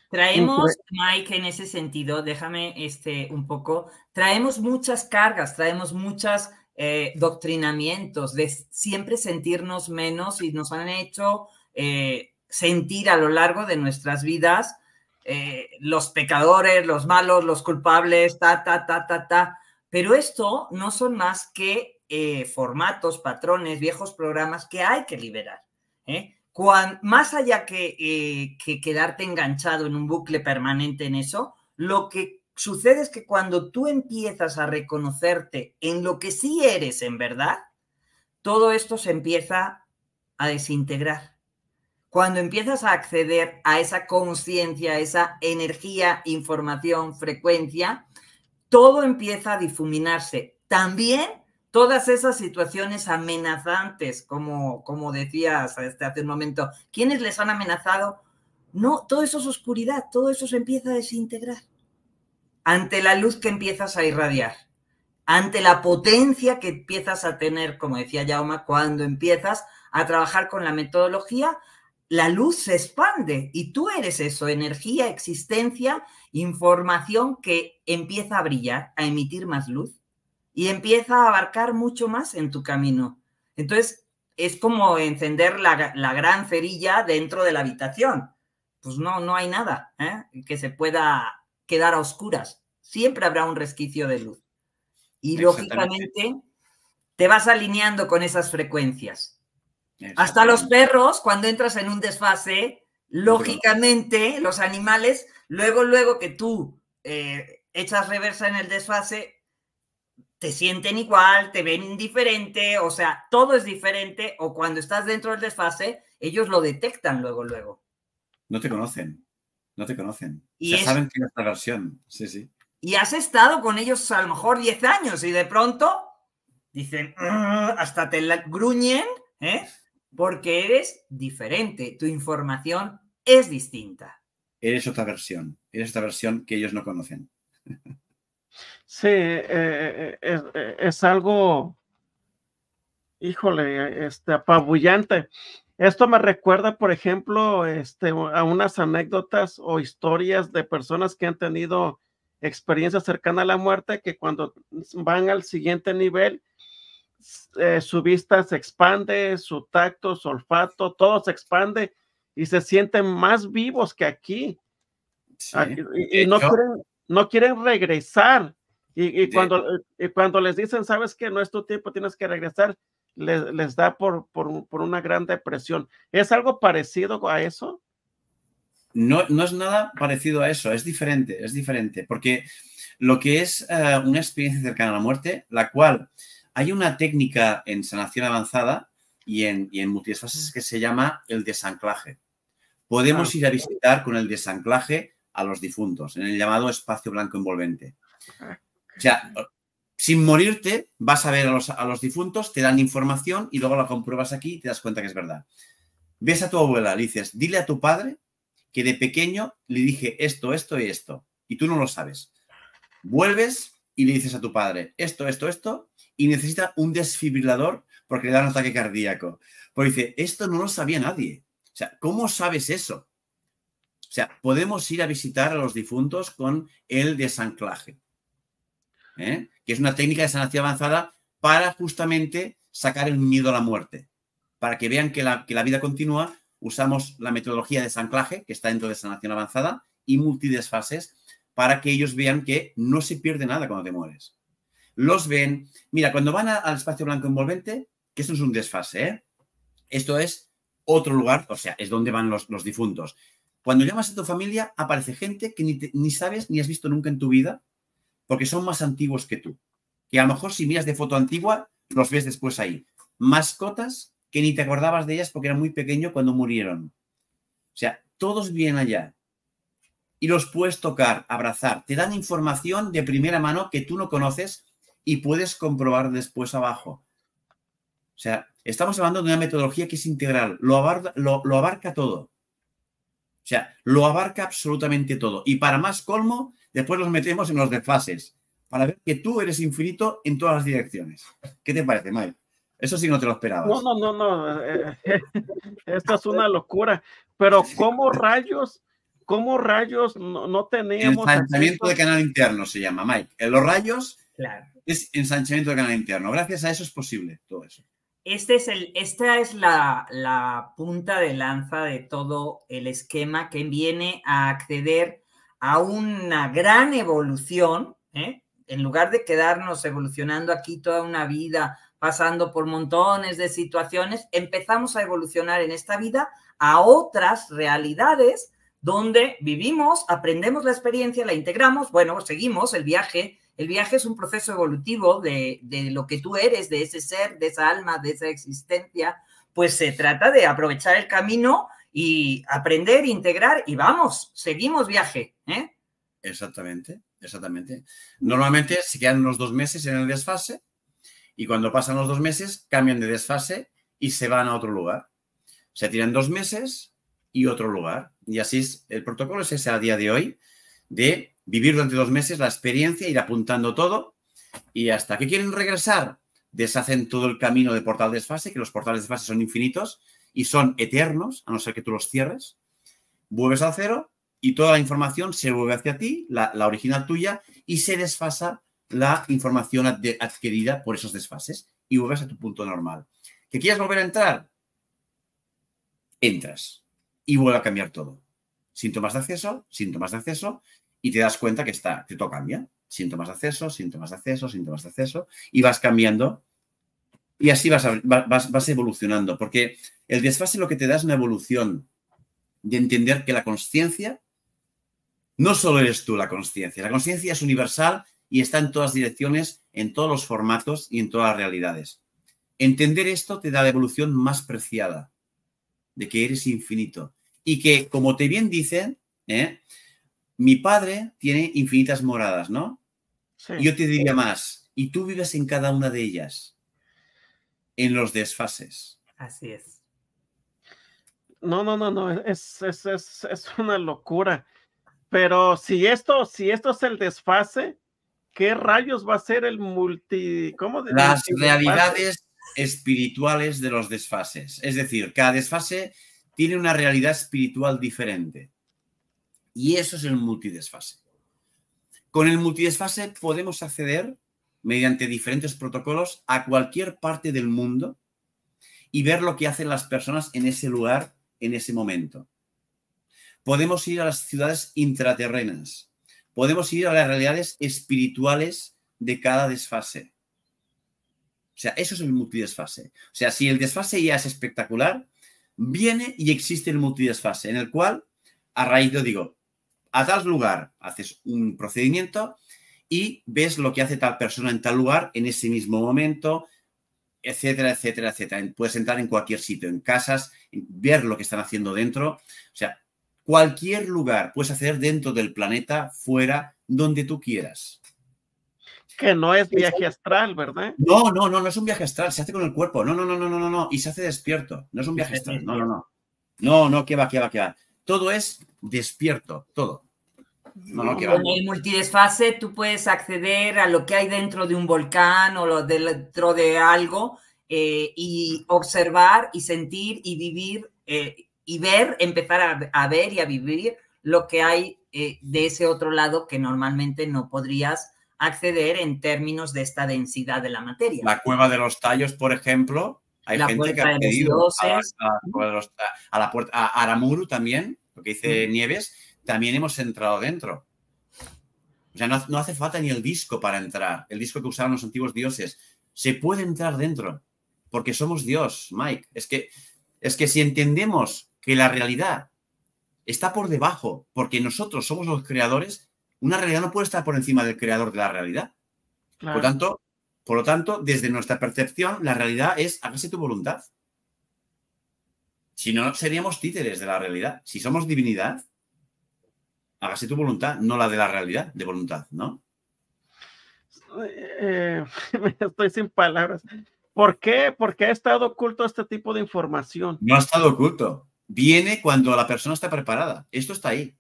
Traemos, Mike, en ese sentido, déjame este un poco, traemos muchas cargas, traemos muchos eh, doctrinamientos de siempre sentirnos menos y nos han hecho eh, sentir a lo largo de nuestras vidas eh, los pecadores, los malos, los culpables, ta, ta, ta, ta, ta. Pero esto no son más que eh, formatos, patrones, viejos programas que hay que liberar. ¿eh? más allá que, eh, que quedarte enganchado en un bucle permanente en eso, lo que sucede es que cuando tú empiezas a reconocerte en lo que sí eres en verdad, todo esto se empieza a desintegrar. Cuando empiezas a acceder a esa conciencia, a esa energía, información, frecuencia, todo empieza a difuminarse. También todas esas situaciones amenazantes, como, como decías este, hace un momento, ¿quiénes les han amenazado? No, todo eso es oscuridad, todo eso se empieza a desintegrar ante la luz que empiezas a irradiar, ante la potencia que empiezas a tener, como decía Yauma, cuando empiezas a trabajar con la metodología, la luz se expande y tú eres eso, energía, existencia, información que empieza a brillar, a emitir más luz y empieza a abarcar mucho más en tu camino. Entonces, es como encender la, gran cerilla dentro de la habitación. Pues no, no hay nada ¿eh? que se pueda quedar a oscuras. Siempre habrá un resquicio de luz. Y lógicamente te vas alineando con esas frecuencias. Hasta los perros, cuando entras en un desfase, lógicamente los animales, luego, luego que tú eh, echas reversa en el desfase, te sienten igual, te ven diferente, o sea, todo es diferente, o cuando estás dentro del desfase, ellos lo detectan luego, luego. No te conocen, no te conocen. Y ya saben que es la versión, sí, sí. Y has estado con ellos a lo mejor 10 años y de pronto dicen, ah", hasta te gruñen, ¿eh? porque eres diferente, tu información es distinta. Eres otra versión, eres otra versión que ellos no conocen. Sí, eh, eh, eh, es, algo, híjole, este, apabullante. Esto me recuerda, por ejemplo, este, a unas anécdotas o historias de personas que han tenido experiencia cercana a la muerte, que cuando van al siguiente nivel, su vista se expande, su tacto, su olfato, todo se expande y se sienten más vivos que aquí. y, no no quieren regresar. Y, cuando, eh, eh, cuando les dicen, sabes que no es tu tiempo, tienes que regresar, les, da por, una gran depresión. ¿Es algo parecido a eso? No, no es nada parecido a eso, es diferente, es diferente, porque lo que es eh, una experiencia cercana a la muerte, la cual hay una técnica en sanación avanzada y en, y en que se llama el desanclaje. Podemos ah. ir a visitar con el desanclaje a los difuntos, en el llamado espacio blanco envolvente. Ah, o sea, sin morirte, vas a ver a los, difuntos, te dan información y luego la compruebas aquí y te das cuenta que es verdad. Ves a tu abuela, le dices, dile a tu padre que de pequeño le dije esto, esto y esto, y tú no lo sabes. Vuelves y le dices a tu padre esto, esto, esto, y necesita un desfibrilador porque le da un ataque cardíaco. Porque dice, esto no lo sabía nadie. O sea, ¿cómo sabes eso? O sea, podemos ir a visitar a los difuntos con el desanclaje, ¿eh? que es una técnica de sanación avanzada para justamente sacar el miedo a la muerte, para que vean que la, vida continúa. Usamos la metodología de desanclaje, que está dentro de sanación avanzada, y multidesfases, para que ellos vean que no se pierde nada cuando te mueres. Los ven, mira, cuando van al espacio blanco envolvente, que esto es un desfase, ¿eh? esto es otro lugar, o sea, es donde van los, los difuntos. Cuando llamas a tu familia, aparece gente que ni, sabes ni has visto nunca en tu vida, porque son más antiguos que tú. Que a lo mejor si miras de foto antigua, los ves después ahí. Mascotas que ni te acordabas de ellas porque eran muy pequeño cuando murieron. O sea, todos vienen allá. Y los puedes tocar, abrazar. Te dan información de primera mano que tú no conoces y puedes comprobar después abajo. O sea, estamos hablando de una metodología que es integral, lo abarca todo. O sea, lo abarca absolutamente todo. Y para más colmo, después los metemos en los desfases, para ver que tú eres infinito en todas las direcciones. ¿Qué te parece, Mike? Eso sí no te lo esperabas. No, no, no, no. Eh, Esta es una locura. Pero ¿cómo rayos, cómo rayos no, no tenemos... Ensanchamiento de canal interno se llama, Mike. Eh, los rayos es ensanchamiento de canal interno. Gracias a eso es posible todo eso. Este esta es la, punta de lanza de todo el esquema que viene a acceder a una gran evolución, ¿eh? en lugar de quedarnos evolucionando aquí toda una vida, pasando por montones de situaciones, empezamos a evolucionar en esta vida a otras realidades donde vivimos, aprendemos la experiencia, la integramos, bueno, seguimos el viaje el viaje es un proceso evolutivo de, lo que tú eres, de ese ser, de esa alma, de esa existencia. Pues se trata de aprovechar el camino y aprender, integrar y vamos, seguimos viaje. ¿eh? Exactamente, exactamente. Normalmente se quedan unos dos meses en el desfase y cuando pasan los dos meses cambian de desfase y se van a otro lugar. Se tiran dos meses y otro lugar. Y así es, el protocolo es ese a día de hoy de vivir durante dos meses la experiencia, ir apuntando todo y hasta que quieren regresar, deshacen todo el camino de portal desfase, que los portales de desfase son infinitos y son eternos, a no ser que tú los cierres. Vuelves al cero y toda la información se vuelve hacia ti, la, original tuya, y se desfasa la información adquirida por esos desfases y vuelves a tu punto normal. ¿Que quieras volver a entrar? Entras y vuelve a cambiar todo. Síntomas de acceso, síntomas de acceso, y te das cuenta que está, que todo cambia. Síntomas de acceso, síntomas de acceso, síntomas de acceso, y vas cambiando y así vas, evolucionando, porque el desfase lo que te da es una evolución de entender que la conciencia no solo eres tú la conciencia, la conciencia es universal y está en todas direcciones, en todos los formatos y en todas las realidades. Entender esto te da la evolución más preciada, de que eres infinito y que, como te bien dicen, ¿eh? mi padre tiene infinitas moradas, ¿no? yo te diría más, y tú vives en cada una de ellas, en los desfases. Así es. No, no, no, no, es, una locura. Pero si esto, si esto es el desfase, ¿qué rayos va a ser el multi... ¿Cómo Las realidades espirituales de los desfases. Es decir, cada desfase tiene una realidad espiritual diferente. Y eso es el multidesfase. Con el multidesfase podemos acceder mediante diferentes protocolos a cualquier parte del mundo y ver lo que hacen las personas en ese lugar, en ese momento. Podemos ir a las ciudades intraterrenas, podemos ir a las realidades espirituales de cada desfase. O sea, eso es el multidesfase. O sea, si el desfase ya es espectacular, viene y existe el multidesfase, en el cual, a raíz de, digo, a tal lugar haces un procedimiento y ves lo que hace tal persona en tal lugar en ese mismo momento, etcétera, etcétera, etcétera. Puedes entrar en cualquier sitio, en casas, ver lo que están haciendo dentro. O sea, cualquier lugar puedes hacer dentro del planeta, fuera, donde tú quieras. Que no es viaje astral, ¿verdad? No, no, no, no es un viaje astral, se hace con el cuerpo. No, no, no, no, no, no, Y se hace despierto. No es un viaje astral. No, no, no. No, no, que va, que va, que va. Todo es despierto, todo. No, no, que multidesfase tú puedes acceder a lo que hay dentro de un volcán o lo dentro de algo eh, y observar y sentir y vivir eh, y ver, empezar a, ver y a vivir lo que hay eh, de ese otro lado que normalmente no podrías acceder en términos de esta densidad de la materia. La cueva de los tallos, por ejemplo, hay gente que ha pedido a, a, la puerta, a Aramuru también, lo que dice Nieves, también hemos entrado dentro. O sea, no, hace falta ni el disco para entrar, el disco que usaban los antiguos dioses. Se puede entrar dentro, porque somos Dios, Mike. Es que, es que si entendemos que la realidad está por debajo, porque nosotros somos los creadores, una realidad no puede estar por encima del creador de la realidad. Por, tanto, por lo tanto, desde nuestra percepción, la realidad es hágase tu voluntad. Si no, seríamos títeres de la realidad. Si somos divinidad, hágase tu voluntad, no la de la realidad, de voluntad, ¿no? Eh, eh, estoy sin palabras. ¿Por qué? ¿Por qué ha estado oculto este tipo de información? No ha estado oculto. Viene cuando la persona está preparada. Esto está ahí.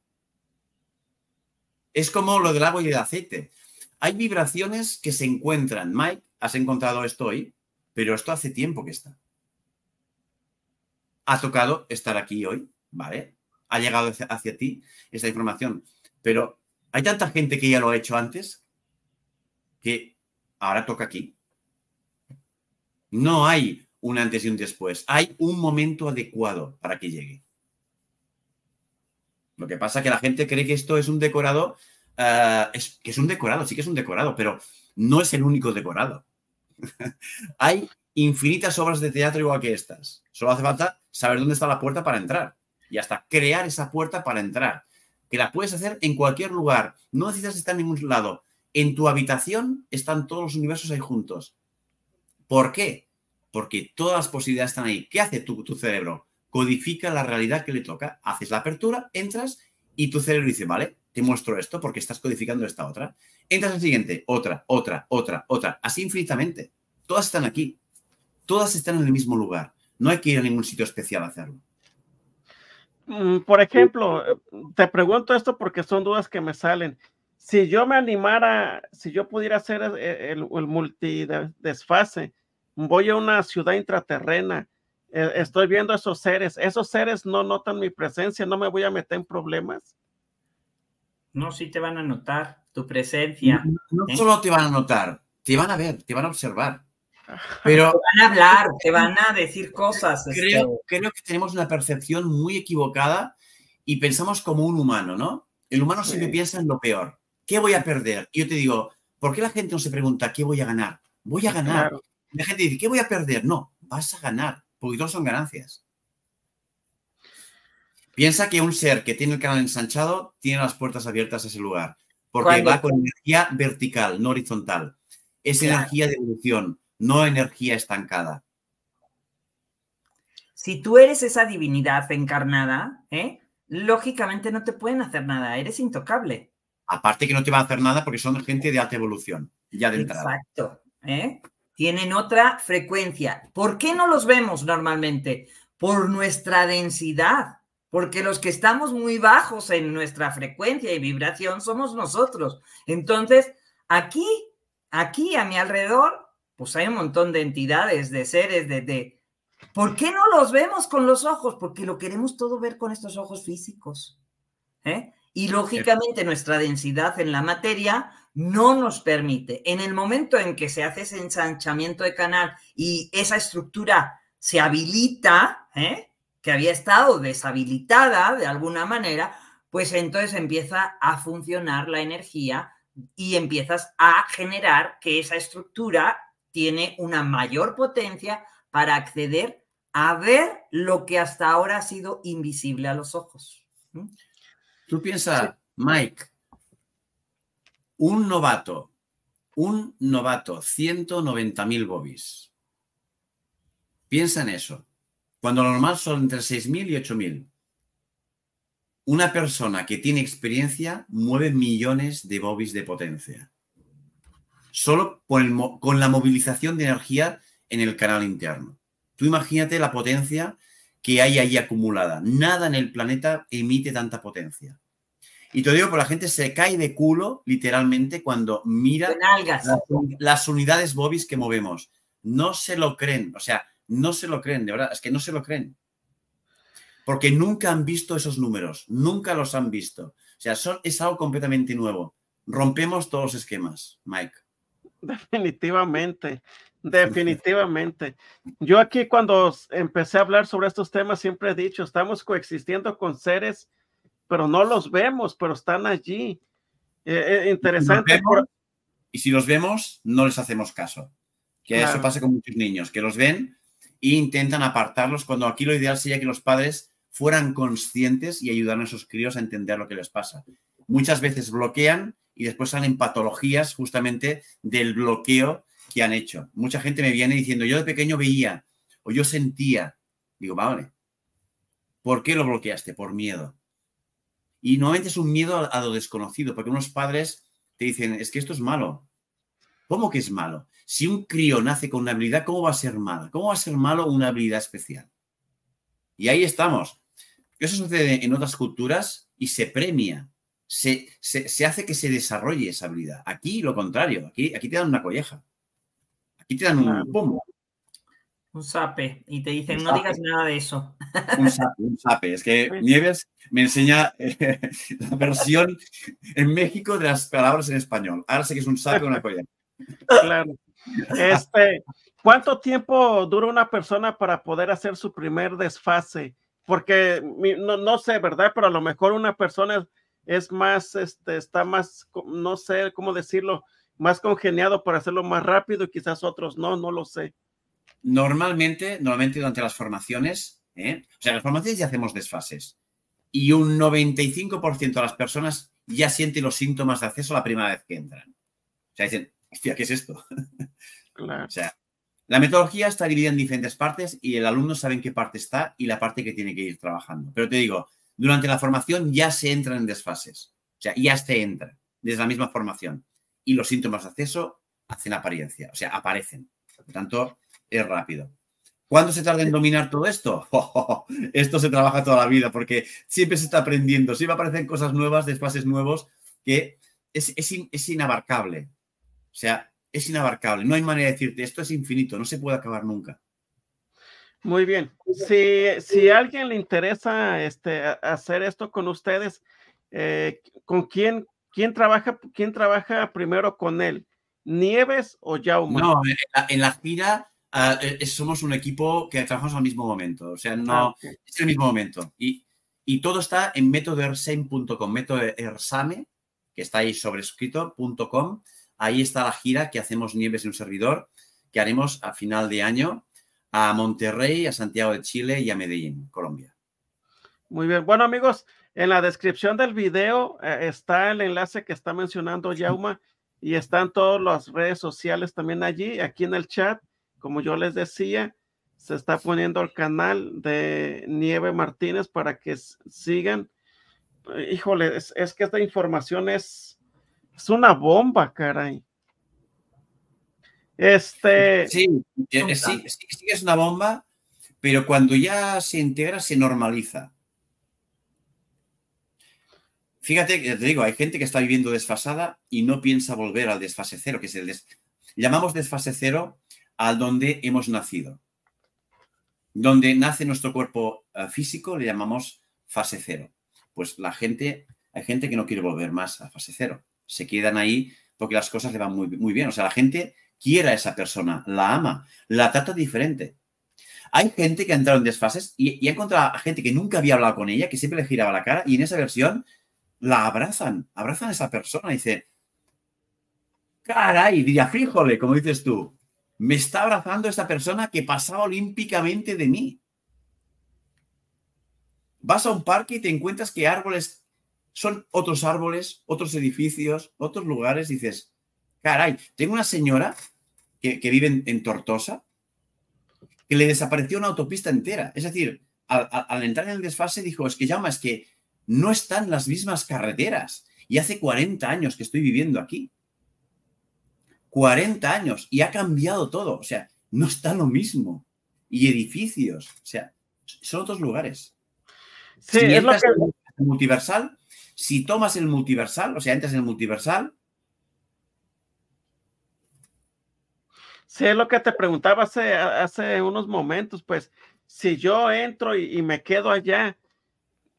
Es como lo del agua y el aceite. Hay vibraciones que se encuentran. Mike, has encontrado esto hoy, pero esto hace tiempo que está. Ha tocado estar aquí hoy, ¿vale? ha llegado hacia, ti esta información. Pero hay tanta gente que ya lo ha hecho antes que ahora toca aquí. No hay un antes y un después. Hay un momento adecuado para que llegue. Lo que pasa es que la gente cree que esto es un decorado, eh, que es un decorado, sí que es un decorado, pero no es el único decorado. Hay infinitas obras de teatro igual que estas. Solo hace falta saber dónde está la puerta para entrar y hasta crear esa puerta para entrar, que la puedes hacer en cualquier lugar, no necesitas estar en ningún lado. En tu habitación están todos los universos ahí juntos. ¿Por qué? Porque todas las posibilidades están ahí. ¿Qué hace tu, tu cerebro? Codifica la realidad que le toca. Haces la apertura, entras y tu cerebro dice, vale, te muestro esto porque estás codificando esta otra. Entras al siguiente, otra, otra, otra, otra, así infinitamente. Todas están aquí. Todas están en el mismo lugar. No hay que ir a ningún sitio especial a hacerlo. Mm, por ejemplo, eh, te pregunto esto porque son dudas que me salen. Si yo me animara, si yo pudiera hacer eh, el, multidesfase, voy a una ciudad intraterrena, eh, estoy viendo esos seres, esos seres no notan mi presencia, no me voy a meter en problemas. No, sí te van a notar tu presencia. No, solo te van a notar, te van a ver, te van a observar. Pero, te van a hablar, te van a decir cosas. Este, creo, que tenemos una percepción muy equivocada y pensamos como un humano, ¿no? El humano siempre piensa en lo peor. ¿Qué voy a perder? Y yo te digo, ¿por qué la gente no se pregunta qué voy a ganar? Voy a ganar. La gente dice, ¿qué voy a perder? No, vas a ganar, porque todos son ganancias. Piensa que un ser que tiene el canal ensanchado tiene las puertas abiertas a ese lugar, porque va con energía vertical, no horizontal. Es energía de evolución no energía estancada. Si tú eres esa divinidad encarnada, ¿eh? lógicamente no te pueden hacer nada, eres intocable. Aparte que no te van a hacer nada porque son gente de alta evolución, ya de entrada. Exacto. ¿eh? Tienen otra frecuencia. ¿Por qué no los vemos normalmente? Por nuestra densidad, porque los que estamos muy bajos en nuestra frecuencia y vibración somos nosotros. Entonces, aquí, aquí a mi alrededor, pues hay un montón de entidades, de seres, de, ¿Por qué no los vemos con los ojos? Porque lo queremos todo ver con estos ojos físicos. ¿eh? Y lógicamente nuestra densidad en la materia no nos permite. En el momento en que se hace ese ensanchamiento de canal y esa estructura se habilita, ¿eh? que había estado deshabilitada de alguna manera, pues entonces empieza a funcionar la energía y empiezas a generar que esa estructura tiene una mayor potencia para acceder a ver lo que hasta ahora ha sido invisible a los ojos. Tú piensas, Mike, un novato, un novato, 190.000 mil bobis. Piensa en eso. Cuando lo normal son entre 6.000 y 8.000. Una persona que tiene experiencia mueve millones de bobis de potencia solo con, la movilización de energía en el canal interno. Tú imagínate la potencia que hay ahí acumulada. Nada en el planeta emite tanta potencia. Y te digo, por la gente se cae de culo, literalmente, cuando mira las, unidades bobis que movemos. No se lo creen, o sea, no se lo creen, de verdad, es que no se lo creen. Porque nunca han visto esos números, nunca los han visto. O sea, es algo completamente nuevo. Rompemos todos los esquemas, Mike. Definitivamente, definitivamente. Yo aquí cuando empecé a hablar sobre estos temas siempre he dicho, estamos coexistiendo con seres, pero no los vemos, pero están allí. Eh, eh, interesante. Y, si los vemos, no les hacemos caso. Que eso pasa con muchos niños, que los ven e intentan apartarlos cuando aquí lo ideal sería que los padres fueran conscientes y ayudaran a esos críos a entender lo que les pasa. Muchas veces bloquean y después salen patologías justamente del bloqueo que han hecho. Mucha gente me viene diciendo, yo de pequeño veía o yo sentía. Digo, vale, ¿por qué lo bloqueaste? Por miedo. Y nuevamente es un miedo a, lo desconocido, porque unos padres te dicen, es que esto es malo. ¿Cómo que es malo? Si un crío nace con una habilidad, ¿cómo va a ser malo? ¿Cómo va a ser malo una habilidad especial? Y ahí estamos. Eso sucede en otras culturas y se premia se, hace que se desarrolle esa habilidad. Aquí lo contrario, aquí, aquí te dan una colleja. Aquí te dan un pomo. Un sape. Y te dicen, no digas nada de eso. Un sape, un sape. Es que pues Nieves me enseña eh, la versión en México de las palabras en español. Ahora sé que es un sape o una colleja. Claro. Este, ¿Cuánto tiempo dura una persona para poder hacer su primer desfase? Porque no, no sé, ¿verdad? Pero a lo mejor una persona es más, este, está más, no sé cómo decirlo, más congeniado para hacerlo más rápido y quizás otros no, no lo sé. Normalmente, normalmente durante las formaciones, ¿eh? o sea, las formaciones ya hacemos desfases y un 95% de las personas ya sienten los síntomas de acceso la primera vez que entran. O sea, dicen, ¿qué es esto? Claro. o sea, la metodología está dividida en diferentes partes y el alumno sabe en qué parte está y la parte que tiene que ir trabajando. Pero te digo, durante la formación ya se entra en desfases. O sea, ya se entra desde la misma formación. Y los síntomas de acceso hacen apariencia, o sea, aparecen. Por lo tanto, es rápido. ¿Cuándo se tarda en dominar todo esto? ¡Oh, oh, oh! Esto se trabaja toda la vida porque siempre se está aprendiendo, siempre aparecen cosas nuevas, desfases nuevos que es inabarcable. O sea, es inabarcable. No hay manera de decirte, esto es infinito, no se puede acabar nunca. Muy bien. Si, si a alguien le interesa este, hacer esto con ustedes, eh, ¿con quién, quién, trabaja, quién trabaja primero con él? ¿Nieves o Jaume? No, en la, gira ah, eh, somos un equipo que trabajamos al mismo momento. O sea, no ah, es el mismo momento. Y, y todo está en método metodersame, que está ahí sobrescrito.com. Ahí está la gira que hacemos Nieves en un servidor, que haremos a final de año a Monterrey, a Santiago de Chile y a Medellín, Colombia. Muy bien. Bueno, amigos, en la descripción del video eh, está el enlace que está mencionando Yauma y están todas las redes sociales también allí. Aquí en el chat, como yo les decía, se está poniendo el canal de Nieve Martínez para que sigan. Híjole, es, que esta información es, es una bomba, caray. Este... Sí, eh, sí, es una bomba, pero cuando ya se integra, se normaliza. Fíjate que te digo, hay gente que está viviendo desfasada y no piensa volver al desfase cero, que es el llamamos desfase cero al donde hemos nacido. Donde nace nuestro cuerpo eh, físico le llamamos fase cero. Pues la gente, hay gente que no quiere volver más a fase cero. Se quedan ahí porque las cosas le van muy, muy bien. O sea, la gente Quiera a esa persona, la ama, la trata diferente. Hay gente que ha entrado en desfases y, ha encontrado a gente que nunca había hablado con ella, que siempre le giraba la cara y en esa versión la abrazan, abrazan a esa persona y dice, caray, diría, fríjole, como dices tú, me está abrazando esta persona que pasaba olímpicamente de mí. Vas a un parque y te encuentras que árboles son otros árboles, otros edificios, otros lugares, dices, caray, tengo una señora que, viven en Tortosa, que le desapareció una autopista entera. Es decir, al, entrar en el desfase dijo, es que ya más que no están las mismas carreteras. Y hace 40 años que estoy viviendo aquí. 40 años y ha cambiado todo. O sea, no está lo mismo. Y edificios, o sea, son otros lugares. Sí, si es lo que... el multiversal, si tomas el multiversal, o sea, entras en el multiversal, Sí, es lo que te preguntaba hace, unos momentos, pues, si yo entro y, me quedo allá,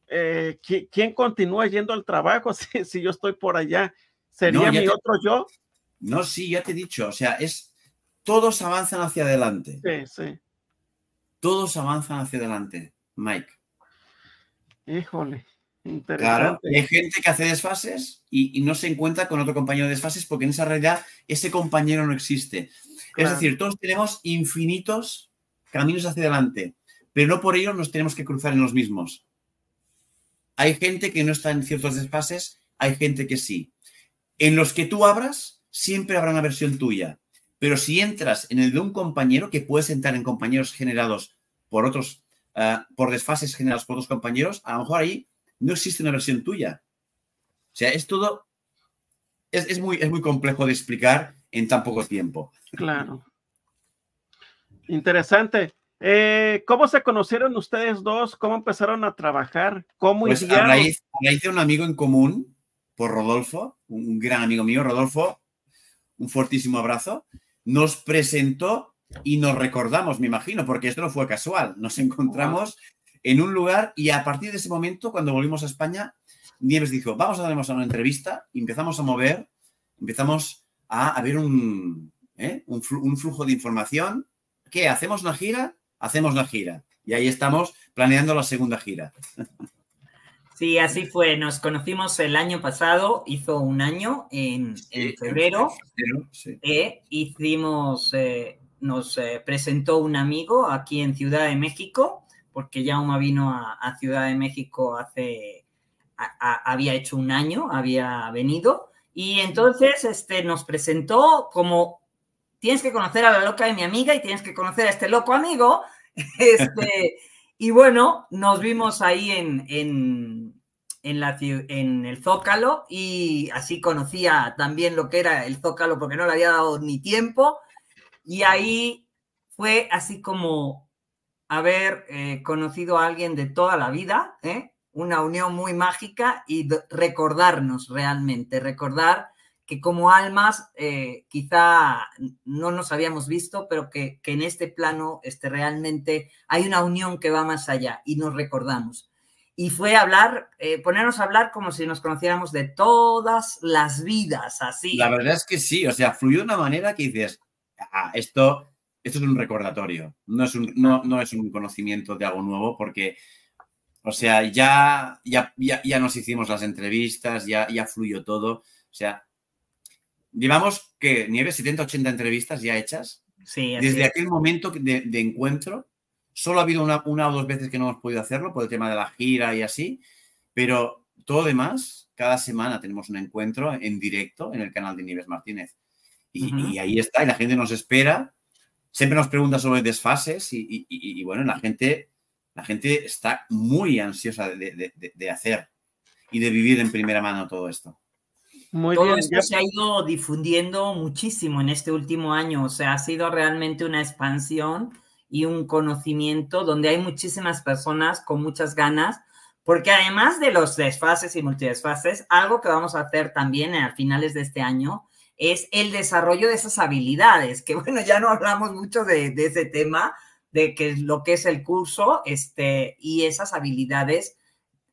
eh, ¿quién, continúa yendo al trabajo si, yo estoy por allá? ¿Sería mi otro yo? No, sí, ya te he dicho, o sea, es, todos avanzan hacia adelante. Sí, sí. Todos avanzan hacia adelante, Mike. Híjole. Claro, hay gente que hace desfases y, no se encuentra con otro compañero de desfases porque en esa realidad ese compañero no existe. Es decir, todos tenemos infinitos caminos hacia adelante, pero no por ello nos tenemos que cruzar en los mismos. Hay gente que no está en ciertos desfases, hay gente que sí. En los que tú abras, siempre habrá una versión tuya. Pero si entras en el de un compañero, que puedes entrar en compañeros generados por otros, ah, por desfases generados por otros compañeros, a lo mejor ahí no existe una versión tuya. O sea, es todo, es, muy, es muy complejo de explicar en tan poco tiempo. Claro. Interesante. Eh, ¿Cómo se conocieron ustedes dos? ¿Cómo empezaron a trabajar? ¿Cómo pues a raíz, a de un amigo en común, por Rodolfo, un gran amigo mío, Rodolfo, un fortísimo abrazo, nos presentó y nos recordamos, me imagino, porque esto no fue casual. Nos encontramos en un lugar y a partir de ese momento, cuando volvimos a España, Nieves dijo, vamos a darnos una entrevista empezamos a mover, empezamos a, ver ¿eh? un, flujo de información. ¿Qué? ¿Hacemos una gira? Hacemos una gira. Y ahí estamos planeando la segunda gira. Sí, así fue. Nos conocimos el año pasado, hizo un año, en, en febrero. Eh, hicimos, eh, nos presentó un amigo aquí en Ciudad de México porque Jaume vino a, Ciudad de México hace, había hecho un año, había venido, y entonces este, nos presentó como, tienes que conocer a la loca de mi amiga y tienes que conocer a este loco amigo, este, y bueno, nos vimos ahí en, en, en el Zócalo y así conocía también lo que era el Zócalo porque no le había dado ni tiempo. Y ahí fue así como haber eh, conocido a alguien de toda la vida, ¿eh? una unión muy mágica y recordarnos realmente, recordar que como almas eh, quizá no nos habíamos visto, pero que, en este plano este, realmente hay una unión que va más allá y nos recordamos. Y fue hablar, eh, ponernos a hablar como si nos conociéramos de todas las vidas, así. La verdad es que sí, o sea, fluyó de una manera que dices, ah, esto esto es un recordatorio, no es un, no, es un conocimiento de algo nuevo porque, o sea, ya, ya, ya, nos hicimos las entrevistas, ya, ya fluyó todo, o sea, llevamos que Nieves 70, 80 entrevistas ya hechas. Sí, Desde aquel momento de, encuentro, solo ha habido una, una, o dos veces que no hemos podido hacerlo por el tema de la gira y así, pero todo demás, cada semana tenemos un encuentro en directo en el canal de Nieves Martínez. Y, y ahí está, y la gente nos espera siempre nos preguntan sobre desfases y, bueno, la gente, la gente está muy ansiosa de, hacer y de vivir en primera mano todo esto. Muy todo esto se ha ido difundiendo muchísimo en este último año, o sea, ha sido realmente una expansión y un conocimiento donde hay muchísimas personas con muchas ganas, porque además de los desfases y multidesfases, algo que vamos a hacer también a finales de este año es el desarrollo de esas habilidades, que bueno, ya no hablamos mucho de, ese tema, de que es lo que es el curso, este, y esas habilidades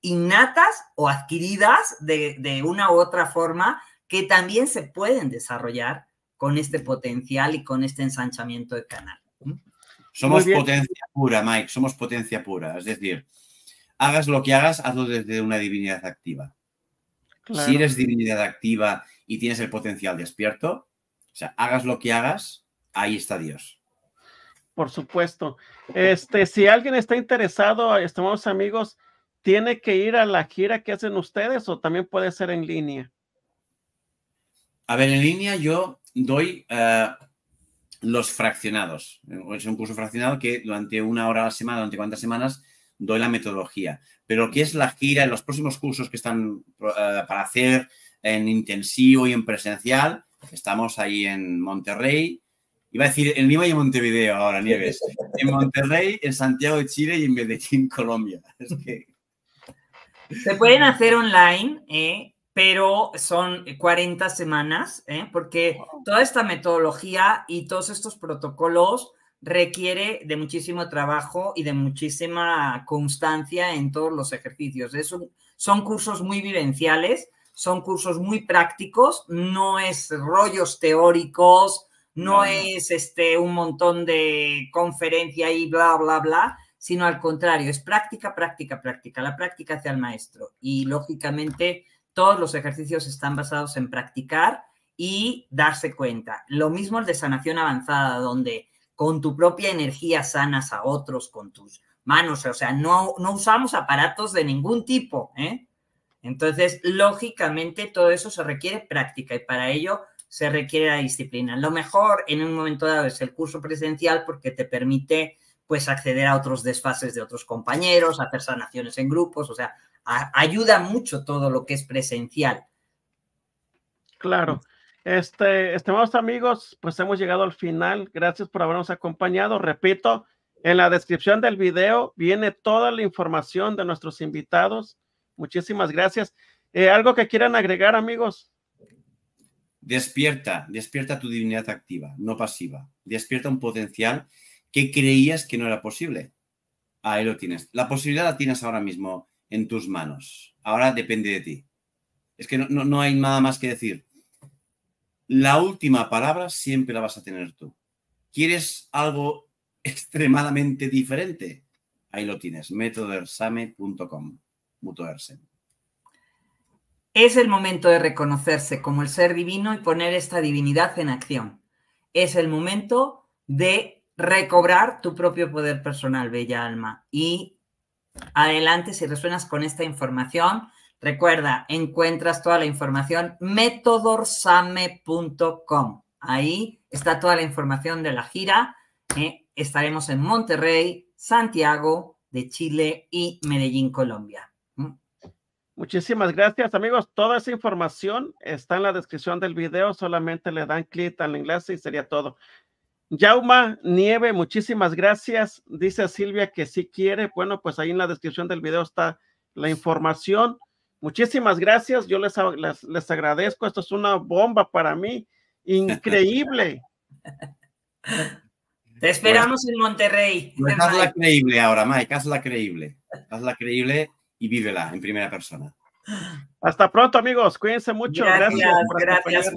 innatas o adquiridas de, de una u otra forma, que también se pueden desarrollar con este potencial y con este ensanchamiento de canal. Somos potencia pura, Mike, somos potencia pura. Es decir, hagas lo que hagas, hazlo desde una divinidad activa. Si eres divinidad activa y tienes el potencial despierto, o sea, hagas lo que hagas, ahí está Dios. Por supuesto. Este, si alguien está interesado, estimados amigos, ¿tiene que ir a la gira que hacen ustedes o también puede ser en línea? A ver, en línea yo doy eh, los fraccionados. Es un curso fraccionado que durante una hora a la semana, durante cuántas semanas, doy la metodología. Pero qué que es la gira, los próximos cursos que están eh, para hacer, en intensivo y en presencial. Estamos ahí en Monterrey. Iba a decir en Lima y en Montevideo ahora, Nieves. En Monterrey, en Santiago de Chile y en Medellín, Colombia. Se pueden hacer online, eh, pero son 40 semanas, eh, porque toda esta metodología y todos estos protocolos requiere de muchísimo trabajo y de muchísima constancia en todos los ejercicios. son cursos muy vivenciales son cursos muy prácticos, no es rollos teóricos, no, es este, un montón de conferencia y bla, bla, bla, sino al contrario, es práctica, práctica, práctica. La práctica hacia el maestro. Y lógicamente todos los ejercicios están basados en practicar y darse cuenta. Lo mismo el de sanación avanzada, donde con tu propia energía sanas a otros, con tus manos, o sea, no, no usamos aparatos de ningún tipo, ¿eh? Entonces, lógicamente, todo eso se requiere práctica y para ello se requiere la disciplina. Lo mejor en un momento dado es el curso presencial porque te permite pues acceder a otros desfases de otros compañeros, hacer sanaciones en grupos, o sea, ayuda mucho todo lo que es presencial. Claro. Este, estimados amigos, pues hemos llegado al final. Gracias por habernos acompañado. Repito, en la descripción del video viene toda la información de nuestros invitados Muchísimas gracias. Eh, ¿Algo que quieran agregar, amigos? Despierta, despierta tu divinidad activa, no pasiva. Despierta un potencial que creías que no era posible. Ahí lo tienes. La posibilidad la tienes ahora mismo en tus manos. Ahora depende de ti. Es que no, no hay nada más que decir. La última palabra siempre la vas a tener tú. ¿Quieres algo extremadamente diferente? Ahí lo tienes, metodersame.com. Es el momento de reconocerse como el ser divino y poner esta divinidad en acción. Es el momento de recobrar tu propio poder personal, bella alma. Y adelante, si resuenas con esta información, recuerda, encuentras toda la información metodorsame.com. Ahí está toda la información de la gira. Eh, estaremos en Monterrey, Santiago de Chile y Medellín, Colombia. Muchísimas gracias, amigos. Toda esa información está en la descripción del video. Solamente le dan clic al enlace y sería todo. Yauma Nieve, muchísimas gracias. Dice Silvia que si quiere. Bueno, pues ahí en la descripción del video está la información. Muchísimas gracias. Yo les, agradezco. Esto es una bomba para mí. Increíble. Te esperamos en Monterrey. Pues, pues, hazla creíble ahora, Mike. Hazla creíble. Hazla creíble y vívela en primera persona. Hasta pronto, amigos. Cuídense mucho. Gracias. Gracias, gracias